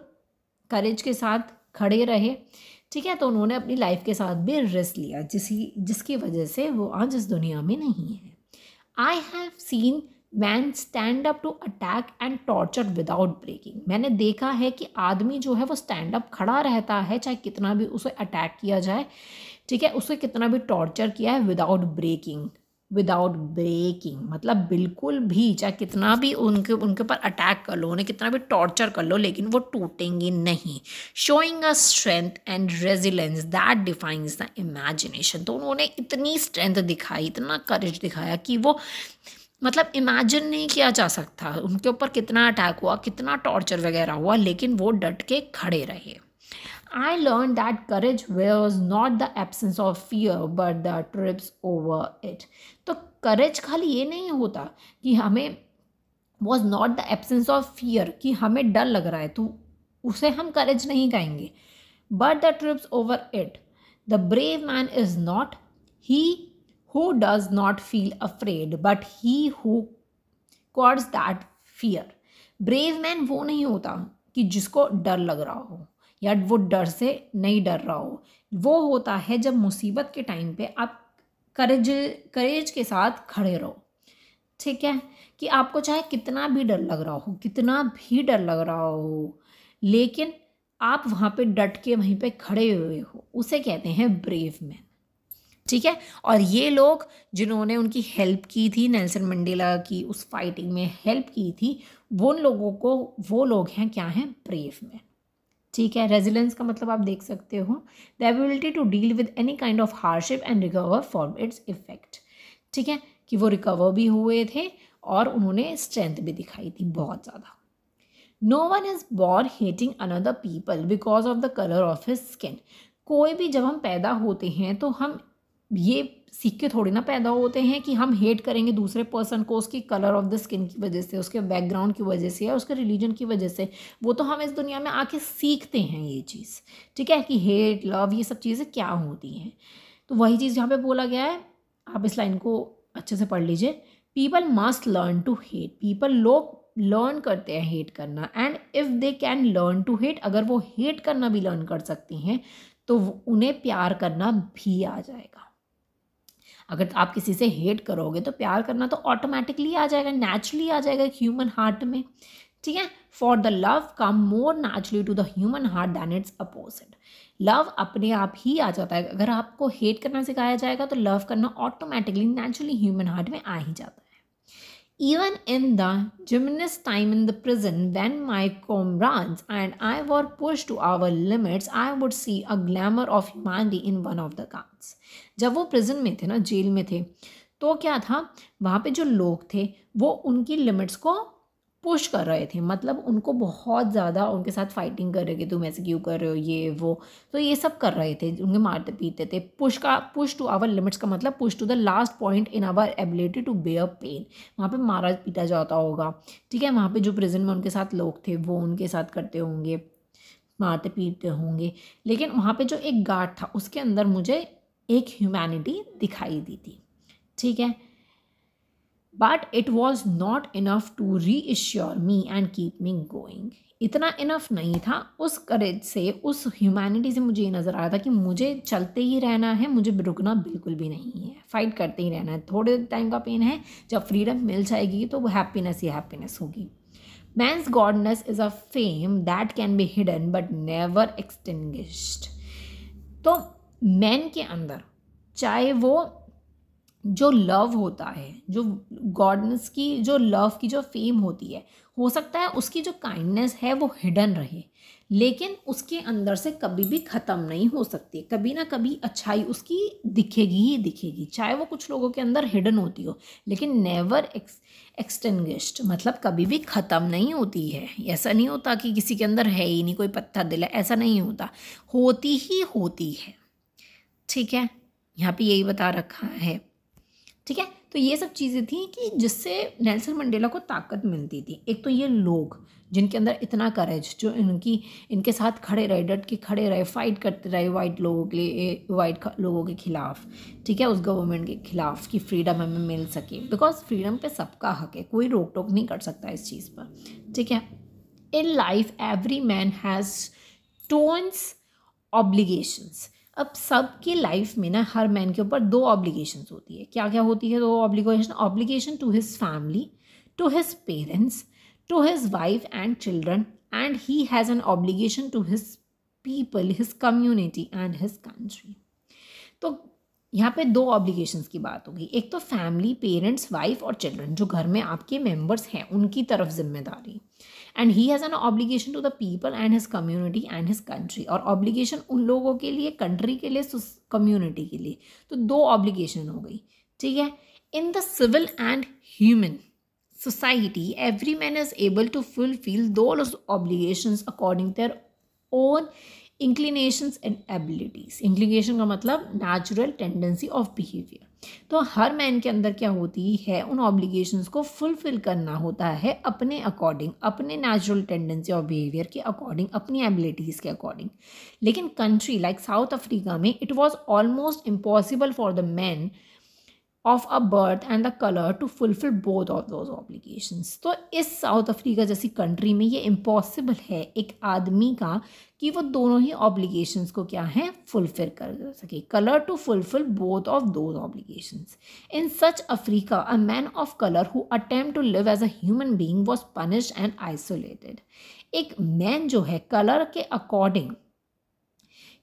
करेज के साथ खड़े रहे ठीक है तो उन्होंने अपनी लाइफ के साथ भी रिस्क लिया जिस जिसकी वजह से वो आज इस दुनिया में नहीं है I have seen man stand up to attack and torture without breaking मैंने देखा है कि आदमी जो है वो स्टैंड अप खड़ा रहता है चाहे कितना भी उसे अटैक किया जाए ठीक है उसको कितना भी टॉर्चर किया है विदाउट ब्रेकिंग विदाउट ब्रेकिंग मतलब बिल्कुल भी चाहे कितना भी उनके उनके ऊपर अटैक कर लो उन्हें कितना भी टॉर्चर कर लो लेकिन वो टूटेंगे नहीं showing a strength and resilience that defiance the imagination तो उन्होंने इतनी स्ट्रेंथ दिखाई इतना करेज दिखाया कि वो मतलब इमेजिन नहीं किया जा सकता उनके ऊपर कितना अटैक हुआ कितना टॉर्चर वगैरह हुआ लेकिन वो डट के खड़े रहे I learned that courage was not the absence of fear but the trips over it. तो courage खाली ये नहीं होता कि हमें was not the absence of fear कि हमें डर लग रहा है तो उसे हम courage नहीं कहेंगे but the trips over it. The brave man is not he who does not feel afraid but he who cords that fear. Brave man वो नहीं होता कि जिसको डर लग रहा हो या वो डर से नहीं डर रहा हो वो होता है जब मुसीबत के टाइम पे आप करेज करेज के साथ खड़े रहो ठीक है कि आपको चाहे कितना भी डर लग रहा हो कितना भी डर लग रहा हो लेकिन आप वहाँ पे डट के वहीं पे खड़े हुए हो उसे कहते हैं ब्रेव मैन ठीक है और ये लोग जिन्होंने उनकी हेल्प की थी नेल्सन मंडेला की उस फाइटिंग में हेल्प की थी वो लोगों को वो लोग हैं क्या हैं ब्रेव मैन ठीक है रेजिलेंस का मतलब आप देख सकते हो the ability to deal with any kind of hardship and recover for its effect ठीक है कि वो रिकवर भी हुए थे और उन्होंने स्ट्रेंथ भी दिखाई थी बहुत ज़्यादा no one is born hating another people because of the colour of his skin कोई भी जब हम पैदा होते हैं तो हम ये सीख के थोड़ी ना पैदा होते हैं कि हम हेट करेंगे दूसरे पर्सन को उसकी कलर ऑफ द स्किन की वजह से उसके बैकग्राउंड की वजह से या उसके रिलीजन की वजह से वो तो हम इस दुनिया में आके सीखते हैं ये चीज़ ठीक है कि हेट लव ये सब चीज़ें क्या होती हैं तो वही चीज़ यहाँ पर बोला गया है आप इस लाइन को अच्छे से पढ़ लीजिए people must learn to hate people लोग लर्न करते हैं हेट करना and if they can learn to hate अगर वो हेट करना भी लर्न कर सकती हैं तो उन्हें प्यार करना भी आ जाएगा अगर आप किसी से हेट करोगे तो प्यार करना तो ऑटोमेटिकली आ जाएगा नेचुरली आ जाएगा ह्यूमन हार्ट में ठीक है for the love come more naturally to the human heart than its opposite love अपने आप ही आ जाता है अगर आपको हेट करना सिखाया जाएगा तो लव करना ऑटोमेटिकली नेचुरली ह्यूमन हार्ट में आ ही जाता है Even in the gymnast time in the prison, when my comrades and I were pushed to our limits, I would see a glamour of humanity in one of the guards. जब वो prison में थे ना jail में थे तो क्या था वहाँ पे जो लोग थे वो उनकी लिमिट्स को पुश कर रहे थे मतलब उनको बहुत ज़्यादा उनके साथ फाइटिंग कर रहे थे तुम ऐसे क्यों कर रहे हो ये वो तो ये सब कर रहे थे उनके मारते पीते थे पुश का पुश टू आवर लिमिट्स का मतलब push to the last point in our ability to bear pain वहाँ पे मारा पीटा जाता होगा ठीक है वहाँ पे जो प्रिजन में उनके साथ लोग थे वो उनके साथ करते होंगे मारते पीटते होंगे लेकिन वहाँ पे जो एक गार्ड था उसके अंदर मुझे एक ह्यूमैनिटी दिखाई दी थी ठीक है but it was not enough to री ensure me and keep me going इतना इनफ नहीं था उस करेज से उस ह्यूमैनिटी से मुझे ये नज़र आ रहा था कि मुझे चलते ही रहना है मुझे रुकना बिल्कुल भी नहीं है फाइट करते ही रहना है थोड़े टाइम का पेन है जब फ्रीडम मिल जाएगी तो वो हैप्पीनेस ही हैप्पीनेस होगी man's goodness is a flame that can be hidden but never extinguished तो मैन के अंदर चाहे वो जो लव होता है जो गॉडनेस की जो लव की जो फेम होती है हो सकता है उसकी जो काइंडनेस है वो हिडन रहे लेकिन उसके अंदर से कभी भी ख़त्म नहीं हो सकती कभी ना कभी अच्छाई उसकी दिखेगी ही दिखेगी चाहे वो कुछ लोगों के अंदर हिडन होती हो लेकिन नेवर एक्सटिंग्विश्ड मतलब कभी भी ख़त्म नहीं होती है ऐसा नहीं होता कि किसी के अंदर है ही नहीं कोई पत्थर दिला ऐसा नहीं होता होती ही होती है ठीक है यहाँ पे यही बता रखा है ठीक है तो ये सब चीज़ें थी कि जिससे नेल्सन मंडेला को ताकत मिलती थी एक तो ये लोग जिनके अंदर इतना करेज जो इनकी इनके साथ खड़े रहे डट के खड़े रहे फाइट करते रहे वाइट लोगों के लिए वाइट लोगों के ख़िलाफ़ ठीक है उस गवर्नमेंट के ख़िलाफ़ कि फ्रीडम हमें मिल सके बिकॉज फ्रीडम पे सबका हक है कोई रोक टोक नहीं कर सकता इस चीज़ पर ठीक है in life every man has twin obligations अब सब लाइफ में ना हर मैन के ऊपर दो ऑब्लिगेशन होती है क्या क्या होती है दो obligation obligation to his family to his parents to his wife and children and he has an obligation to his people his community and his country तो यहाँ पे दो ऑब्लिगेशंस की बात होगी एक तो फैमिली पेरेंट्स वाइफ और चिल्ड्रन जो घर में आपके मेंबर्स हैं उनकी तरफ जिम्मेदारी and he has an obligation to the people and his community and his country और ऑब्लीगेशन उन लोगों के लिए कंट्री के लिए कम्युनिटी के लिए तो दो ऑब्लिगेशन हो गई ठीक है in the civil and human society every man is able to fulfil two obligation according to their own inclinations and abilities inclination का मतलब नेचुरल टेंडेंसी ऑफ बिहेवियर तो हर मैन के अंदर क्या होती है उन ऑब्लिगेशंस को फुलफिल करना होता है अपने अकॉर्डिंग अपने नेचुरल टेंडेंसी ऑफ बिहेवियर के अकॉर्डिंग अपनी एबिलिटीज़ के अकॉर्डिंग लेकिन कंट्री लाइक साउथ अफ्रीका में it was almost impossible for the man of a birth and the colour to fulfil both of those obligations तो इस south Africa जैसी country में ये इम्पॉसिबल है एक आदमी का कि वो दोनों ही ऑब्लिगेशंस को क्या है फुलफिल कर सके colour to fulfil both of those obligations in such Africa a man of colour who attempt to live as a human being was punished and isolated एक मैन जो है कलर के अकॉर्डिंग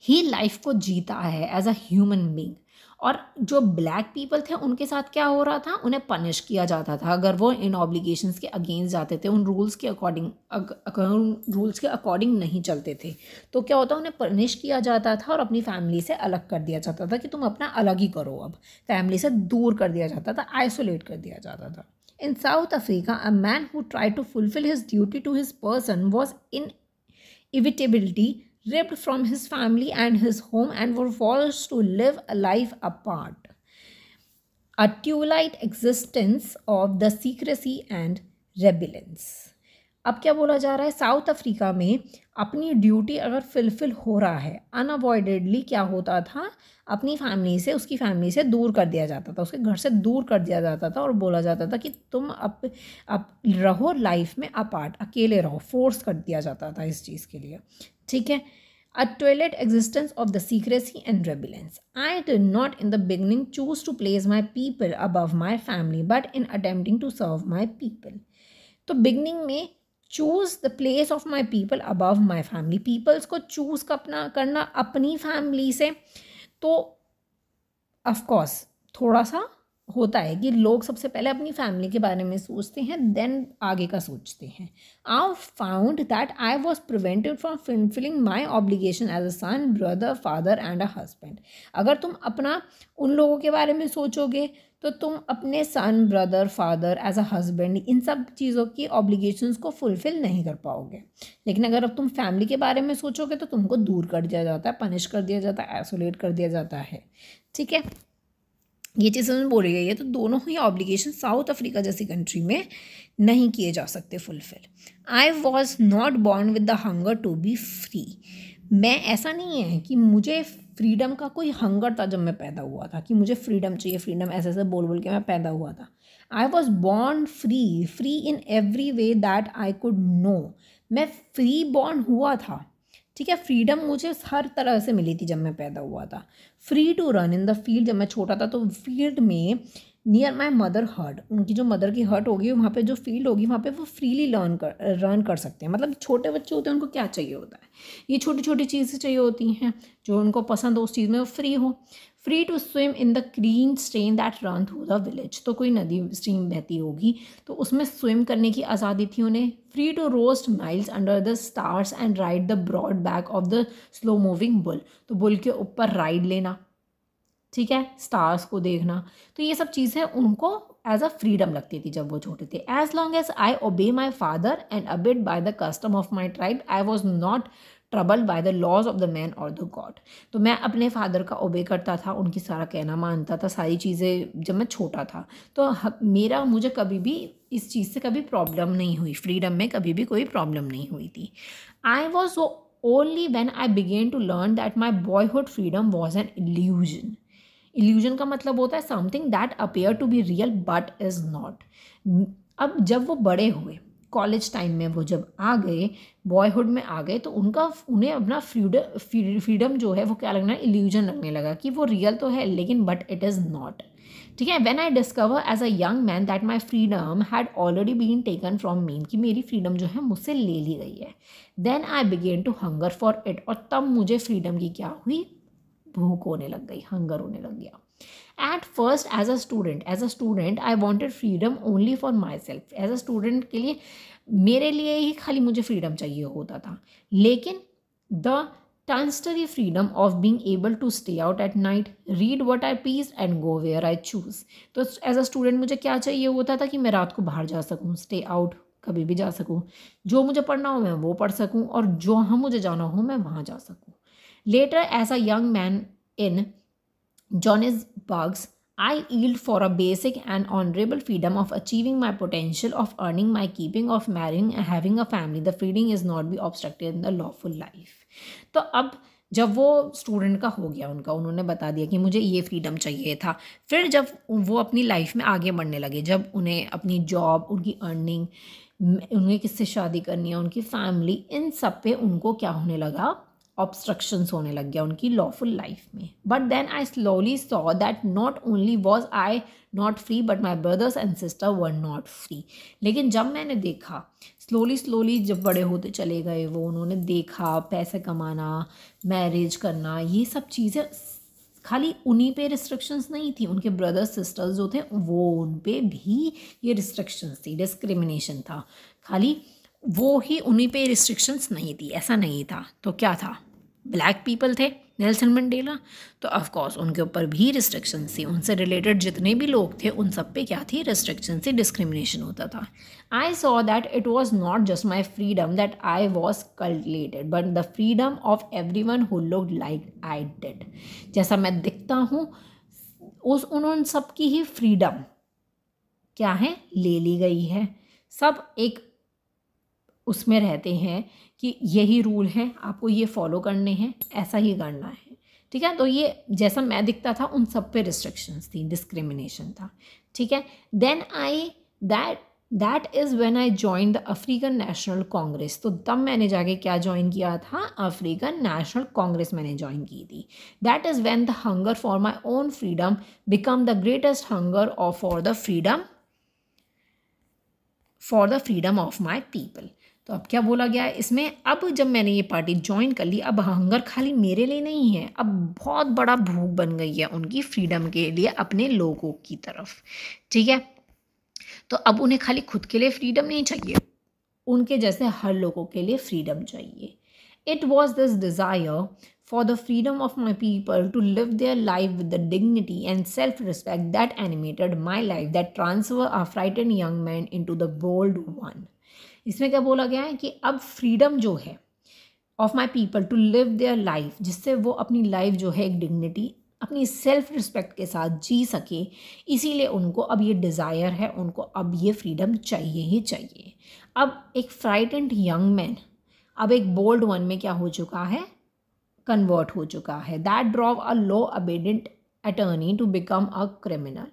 ही life को जीता है as a human being और जो black people थे उनके साथ क्या हो रहा था उन्हें पनिश किया जाता था अगर वो इन ऑब्लिगेशन के अगेंस्ट जाते थे उन रूल्स के अकॉर्डिंग रूल्स के अकॉर्डिंग नहीं चलते थे तो क्या होता उन्हें पनिश किया जाता था और अपनी फैमिली से अलग कर दिया जाता था कि तुम अपना अलग ही करो अब फैमिली से दूर कर दिया जाता था आइसोलेट कर दिया जाता था in South Africa a man who try to fulfil his duty to his person was in inevitability ripped from his family and his home and were forced to live a life apart. A twilight existence of the secrecy and rebellions. अब क्या बोला जा रहा है south Africa में अपनी duty अगर fulfil हो रहा है अनअवॉइडेडली क्या होता था अपनी फैमिली से उसकी फैमिली से दूर कर दिया जाता था उसके घर से दूर कर दिया जाता था और बोला जाता था कि तुम अप अप रहो लाइफ में अपार्ट अकेले रहो फोर्स कर दिया जाता था इस चीज़ के लिए ठीक है a toilet existence of the secrecy and rebellion I did not in the beginning choose to place my people above my family but in attempting to serve my people तो बिगनिंग में choose the place of my people above my family peoples को choose अपना करना अपनी family से तो of course थोड़ा सा होता है कि लोग सबसे पहले अपनी फैमिली के बारे में सोचते हैं देन आगे का सोचते हैं I found that I was prevented from fulfilling my obligation as a son brother father and a husband अगर तुम अपना उन लोगों के बारे में सोचोगे तो तुम अपने son brother father as a husband इन सब चीज़ों की ऑब्लिगेशंस को फुलफ़िल नहीं कर पाओगे लेकिन अगर अब तुम फैमिली के बारे में सोचोगे तो तुमको दूर कर दिया जाता है पनिश कर दिया जाता है आइसोलेट कर दिया जाता है ठीक है ये चीज़ हमें बोली गई है तो दोनों ही ऑब्लिगेशन साउथ अफ्रीका जैसी कंट्री में नहीं किए जा सकते fulfil I was not born with the hunger to be free मैं ऐसा नहीं है कि मुझे फ्रीडम का कोई हंगर था जब मैं पैदा हुआ था कि मुझे फ्रीडम चाहिए फ्रीडम ऐसे ऐसे बोल बोल के मैं पैदा हुआ था I was born free free in every way that I could know मैं फ्री बॉर्न हुआ था ठीक है फ्रीडम मुझे हर तरह से मिली थी जब मैं पैदा हुआ था free to run in the field जब मैं छोटा था तो फील्ड में नियर माई मदर हर्ट उनकी जो मदर की हर्ट होगी वहाँ पे जो फील्ड होगी वहाँ पे वो फ्रीली लर्न कर रन कर सकते हैं मतलब छोटे बच्चे होते हैं उनको क्या चाहिए होता है ये छोटी छोटी चीज़ें चाहिए होती हैं जो उनको पसंद हो उस चीज़ में वो फ्री हो free to swim in the green stream that run through the village तो कोई नदी स्ट्रीम बहती होगी तो उसमें स्विम करने की आज़ादी थी उन्हें free to roast miles under the stars and ride the broad back of the slow moving bull तो बुल के ऊपर राइड लेना ठीक है स्टार्स को देखना तो ये सब चीज़ें उनको एज अ फ्रीडम लगती थी जब वो छोटे थे as long as I obey my father and abide by the custom of my tribe I was not trouble by the laws of the man or the God तो मैं अपने father का ओबे करता था उनकी सारा कहना मानता था सारी चीज़ें जब मैं छोटा था तो मेरा मुझे कभी भी इस चीज़ से कभी प्रॉब्लम नहीं हुई फ्रीडम में कभी भी कोई प्रॉब्लम नहीं हुई थी I was only when I begin to learn that my boyhood freedom was an illusion illusion का मतलब होता है something that appear to be real but is not अब जब वो बड़े हुए कॉलेज टाइम में वो जब आ गए बॉयहुड में आ गए तो उनका उन्हें अपना फ्रीडम फ्रीडम जो है वो क्या लगना इल्यूजन लगने लगा कि वो रियल तो है लेकिन बट इट इज़ नॉट ठीक है when I discover as a young man that my freedom had already been taken from me कि मेरी फ्रीडम जो है मुझसे ले ली गई है then I begin to hunger for it और तब मुझे फ्रीडम की क्या हुई भूख होने लग गई हंगर होने लग गया at first as a student as a student I wanted freedom only for myself as a student के लिए मेरे लिए ही खाली मुझे फ्रीडम चाहिए होता था लेकिन the transitory freedom of being able to stay out at night read what I please and go where I choose तो एज अ स्टूडेंट मुझे क्या चाहिए होता था कि मैं रात को बाहर जा सकूँ स्टे आउट कभी भी जा सकूँ जो मुझे पढ़ना हो मैं वो पढ़ सकूँ और जहाँ मुझे जाना हो मैं वहाँ जा सकूँ Later, as a young man in Johannesburg's, I yield for a basic and honorable freedom of achieving my potential, of earning my keeping, of marrying and having a family. The freedom is not be obstructed in the lawful life. तो अब जब वो student का हो गया उनका उन्होंने बता दिया कि मुझे ये फ्रीडम चाहिए था फिर जब वो अपनी लाइफ में आगे बढ़ने लगे जब उन्हें अपनी जॉब उनकी अर्निंग उन्हें किससे शादी करनी है उनकी फैमिली इन सब पे उनको क्या होने लगा ऑब्स्ट्रक्शंस होने लग गया उनकी लॉफुल लाइफ में but then I slowly saw that not only was I not free but my brothers and sister were not free लेकिन जब मैंने देखा स्लोली स्लोली जब बड़े होते चले गए वो उन्होंने देखा पैसे कमाना मैरिज करना ये सब चीज़ें खाली उन्हीं पे रिस्ट्रिक्शंस नहीं थी उनके ब्रदर्स सिस्टर्स जो थे वो उन पे भी ये रिस्ट्रिक्शंस थी डिस्क्रिमिनेशन था खाली वो ही उन्हीं पे रिस्ट्रिक्शंस नहीं थी ऐसा नहीं था तो क्या था ब्लैक पीपल थे नेल्सन मंडेला तो कोर्स उनके ऊपर भी रिस्ट्रिक्शन थी उनसे रिलेटेड जितने भी लोग थे उन सब पे क्या थी रिस्ट्रिक्शन थी डिस्क्रिमिनेशन होता था I saw that it was not just my freedom that I was curtailed but the freedom of everyone who look like I did जैसा मैं दिखता हूँ उस उन उन सब की ही फ्रीडम क्या है ले ली गई है सब एक उसमें रहते हैं कि यही रूल है आपको ये फॉलो करने हैं ऐसा ही करना है ठीक है तो ये जैसा मैं दिखता था उन सब पे रिस्ट्रिक्शंस थी डिस्क्रिमिनेशन था ठीक है then I that that is when I join the African National Congress तो तब मैंने जाके क्या ज्वाइन किया था अफ्रीकन नेशनल कांग्रेस मैंने ज्वाइन की थी that is when the hunger for my own freedom become the greatest hunger of for the freedom for the freedom of my people तो अब क्या बोला गया है इसमें अब जब मैंने ये पार्टी ज्वाइन कर ली अब हंगर खाली मेरे लिए नहीं है अब बहुत बड़ा भूख बन गई है उनकी फ्रीडम के लिए अपने लोगों की तरफ ठीक है तो अब उन्हें खाली खुद के लिए फ्रीडम नहीं चाहिए उनके जैसे हर लोगों के लिए फ्रीडम चाहिए it was this desire for the freedom of my people to live their life with the dignity and self respect that animated my life that transfer a frighten young man into the bold one इसमें क्या बोला गया है कि अब freedom जो है of my people to live their life जिससे वो अपनी लाइफ जो है एक डिग्निटी अपनी सेल्फ रिस्पेक्ट के साथ जी सके इसीलिए उनको अब ये डिज़ायर है उनको अब ये फ्रीडम चाहिए ही चाहिए अब एक फ्राइटेंड यंग मैन अब एक बोल्ड वन में क्या हो चुका है कन्वर्ट हो चुका है that drove a law abiding attorney to become a criminal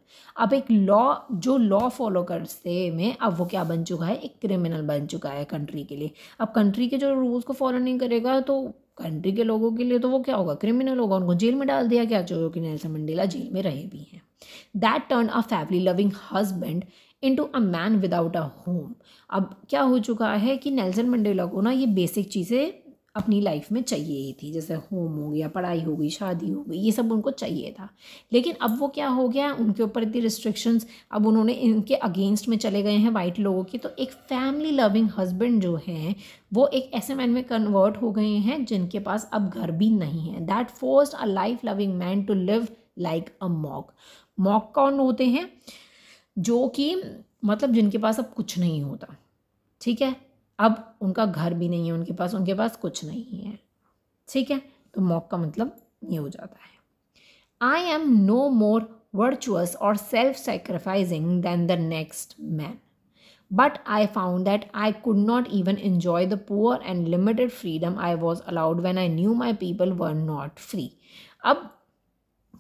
अब एक लॉ जो लॉ फॉलो करते में अब वो क्या बन चुका है एक क्रिमिनल बन चुका है कंट्री के लिए अब कंट्री के जो रूल्स को फॉलो नहीं करेगा तो कंट्री के लोगों के लिए तो वो क्या होगा क्रिमिनल होगा उनको जेल में डाल दिया क्या जो कि नेल्सन मंडेला जेल में रहे भी हैं that turn a family loving husband into a man without a home अब क्या हो चुका है कि नेल्सन मंडेला को ना ये बेसिक चीज़ें अपनी लाइफ में चाहिए ही थी जैसे होम हो गया पढ़ाई हो गई शादी हो गई ये सब उनको चाहिए था लेकिन अब वो क्या हो गया उनके ऊपर इतनी रिस्ट्रिक्शंस अब उन्होंने इनके अगेंस्ट में चले गए हैं वाइट लोगों के तो एक फैमिली लविंग हस्बैंड जो हैं वो एक ऐसे मैन में कन्वर्ट हो गए हैं जिनके पास अब घर भी नहीं है that force a life loving man to live like a monk monk कौन होते हैं जो कि मतलब जिनके पास अब कुछ नहीं होता ठीक है अब उनका घर भी नहीं है उनके पास उनके पास कुछ नहीं है ठीक है तो मॉक का मतलब ये हो जाता है I am no more virtuous or self sacrificing than the next man but I found that I could not even enjoy the poor and limited freedom I was allowed when I knew my people were not free अब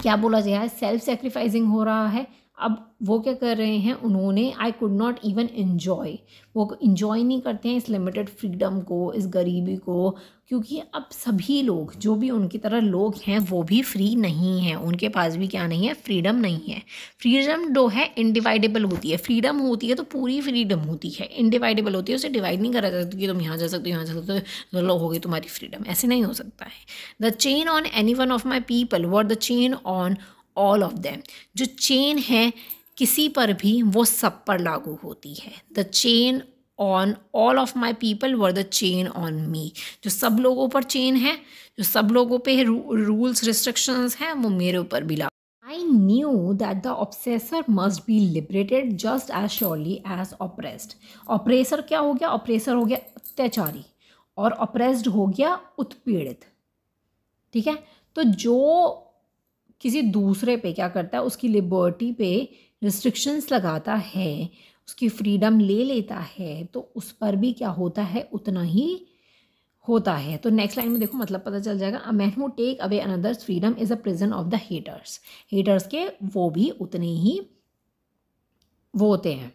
क्या बोला जाए है self sacrificing हो रहा है अब वो क्या कर रहे हैं उन्होंने I could not even enjoy वो इन्जॉय नहीं करते हैं इस लिमिटेड फ्रीडम को इस गरीबी को क्योंकि अब सभी लोग जो भी उनकी तरह लोग हैं वो भी फ्री नहीं हैं उनके पास भी क्या नहीं है फ्रीडम नहीं है फ्रीडम जो तो है इनडिवाइडेबल होती है फ्रीडम होती है तो पूरी फ्रीडम होती है इनडिवाइडेबल होती है उसे डिवाइड नहीं करा सकता कि तुम यहाँ जा सकते हो यहाँ जा सकते हो तो लो हो गई तुम्हारी फ्रीडम ऐसे नहीं हो सकता है the chain on any one of my people was the chain on all of them जो चेन है किसी पर भी वो सब पर लागू होती है the chain on all of my people were the chain on me जो सब लोगों पर चेन है जो सब लोगों पर रूल्स रिस्ट्रिक्शंस हैं वो मेरे ऊपर भी लागू I knew that the obsessor must be liberated just as surely as oppressed. Oppressor क्या हो गया Oppressor हो गया अत्याचारी और oppressed हो गया उत्पीड़ित ठीक है तो जो किसी दूसरे पे क्या करता है उसकी लिबर्टी पे रिस्ट्रिक्शंस लगाता है उसकी फ्रीडम ले लेता है तो उस पर भी क्या होता है उतना ही होता है तो नेक्स्ट लाइन में देखो मतलब पता चल जाएगा a man who take away another's freedom is a prison of the haters haters के वो भी उतने ही वो होते हैं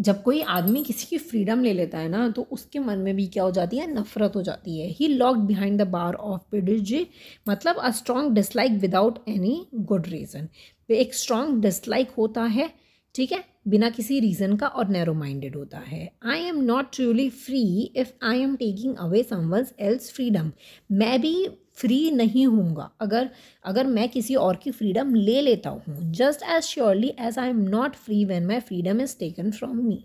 जब कोई आदमी किसी की फ्रीडम ले लेता है ना तो उसके मन में भी क्या हो जाती है नफरत हो जाती है he lock behind the bar of जी मतलब a strong dislike without any good reason एक स्ट्रॉन्ग डिसलाइक होता है ठीक है बिना किसी रीज़न का और नैरो माइंडेड होता है I am not truly free if I am taking away someone's else freedom मैं भी फ्री नहीं हूँगा अगर अगर मैं किसी और की फ्रीडम ले लेता हूँ just as surely as I am not free when my freedom is taken from me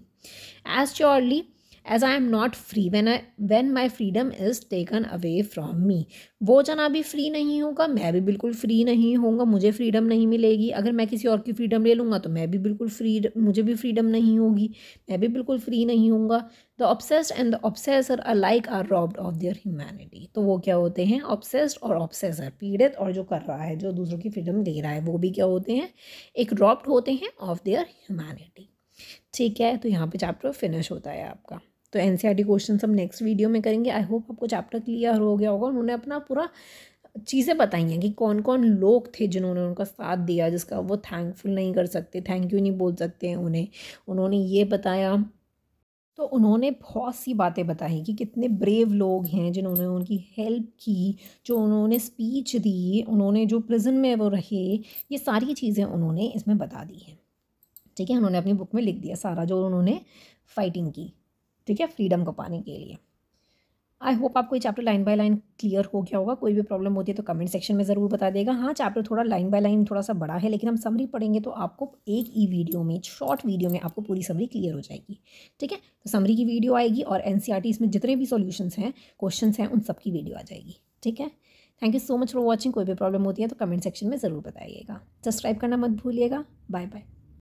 as surely as I am not free when I when my freedom is taken away from me वो जना भी free नहीं होगा मैं भी बिल्कुल free नहीं होगा मुझे फ्रीडम नहीं मिलेगी अगर मैं किसी और की फ्रीडम ले लूँगा तो मैं भी बिल्कुल फ्री मुझे भी फ्रीडम नहीं होगी मैं भी बिल्कुल फ्री नहीं हूँ the obsessed and the obsessor like are robbed of their humanity तो वो क्या होते हैं ऑब्सेस्ड और ऑब्सेसर पीड़ित और जो कर रहा है जो दूसरों की फ्रीडम ले रहा है वो भी क्या होते हैं एक रॉब्ड होते हैं ऑफ देयर ह्यूमैनिटी ठीक है तो यहाँ पे चैप्टर फिनिश होता है आपका तो एन सी क्वेश्चन हम नेक्स्ट वीडियो में करेंगे आई होप आपको चैप्टर क्लियर हो गया होगा उन्होंने अपना पूरा चीज़ें बताई हैं कि कौन कौन लोग थे जिन्होंने उनका साथ दिया जिसका वो थैंकफुल नहीं कर सकते थैंक यू नहीं बोल सकते हैं उन्हें उन्होंने ये बताया तो उन्होंने बहुत सी बातें बताई कि कितने ब्रेव लोग हैं जिन्होंने उनकी हेल्प की जो उन्होंने स्पीच दी उन्होंने जो प्रिजन में वो रहे ये सारी चीज़ें उन्होंने इसमें बता दी हैं ठीक है उन्होंने अपनी बुक में लिख दिया सारा जो उन्होंने फाइटिंग की ठीक है फ्रीडम को पाने के लिए आई होप आपको ये chapter line by line clear हो गया होगा कोई भी प्रॉब्लम होती है तो कमेंट सेक्शन में ज़रूर बता देगा हाँ चैप्टर थोड़ा लाइन बाय लाइन थोड़ा सा बड़ा है लेकिन हम समरी पढ़ेंगे तो आपको एक ही वीडियो में शॉर्ट वीडियो में आपको पूरी समरी क्लियर हो जाएगी ठीक है तो समरी की वीडियो आएगी और एन e इसमें जितने भी सोल्यूशन हैं क्वेश्चन हैं उन सबकी वीडियो आ जाएगी ठीक है thank you so much for watching कोई भी प्रॉब्लम होती है तो कमेंट सेक्शन में ज़रूर बताइएगा सब्सक्राइब करना मत भूलिएगा बाय बाय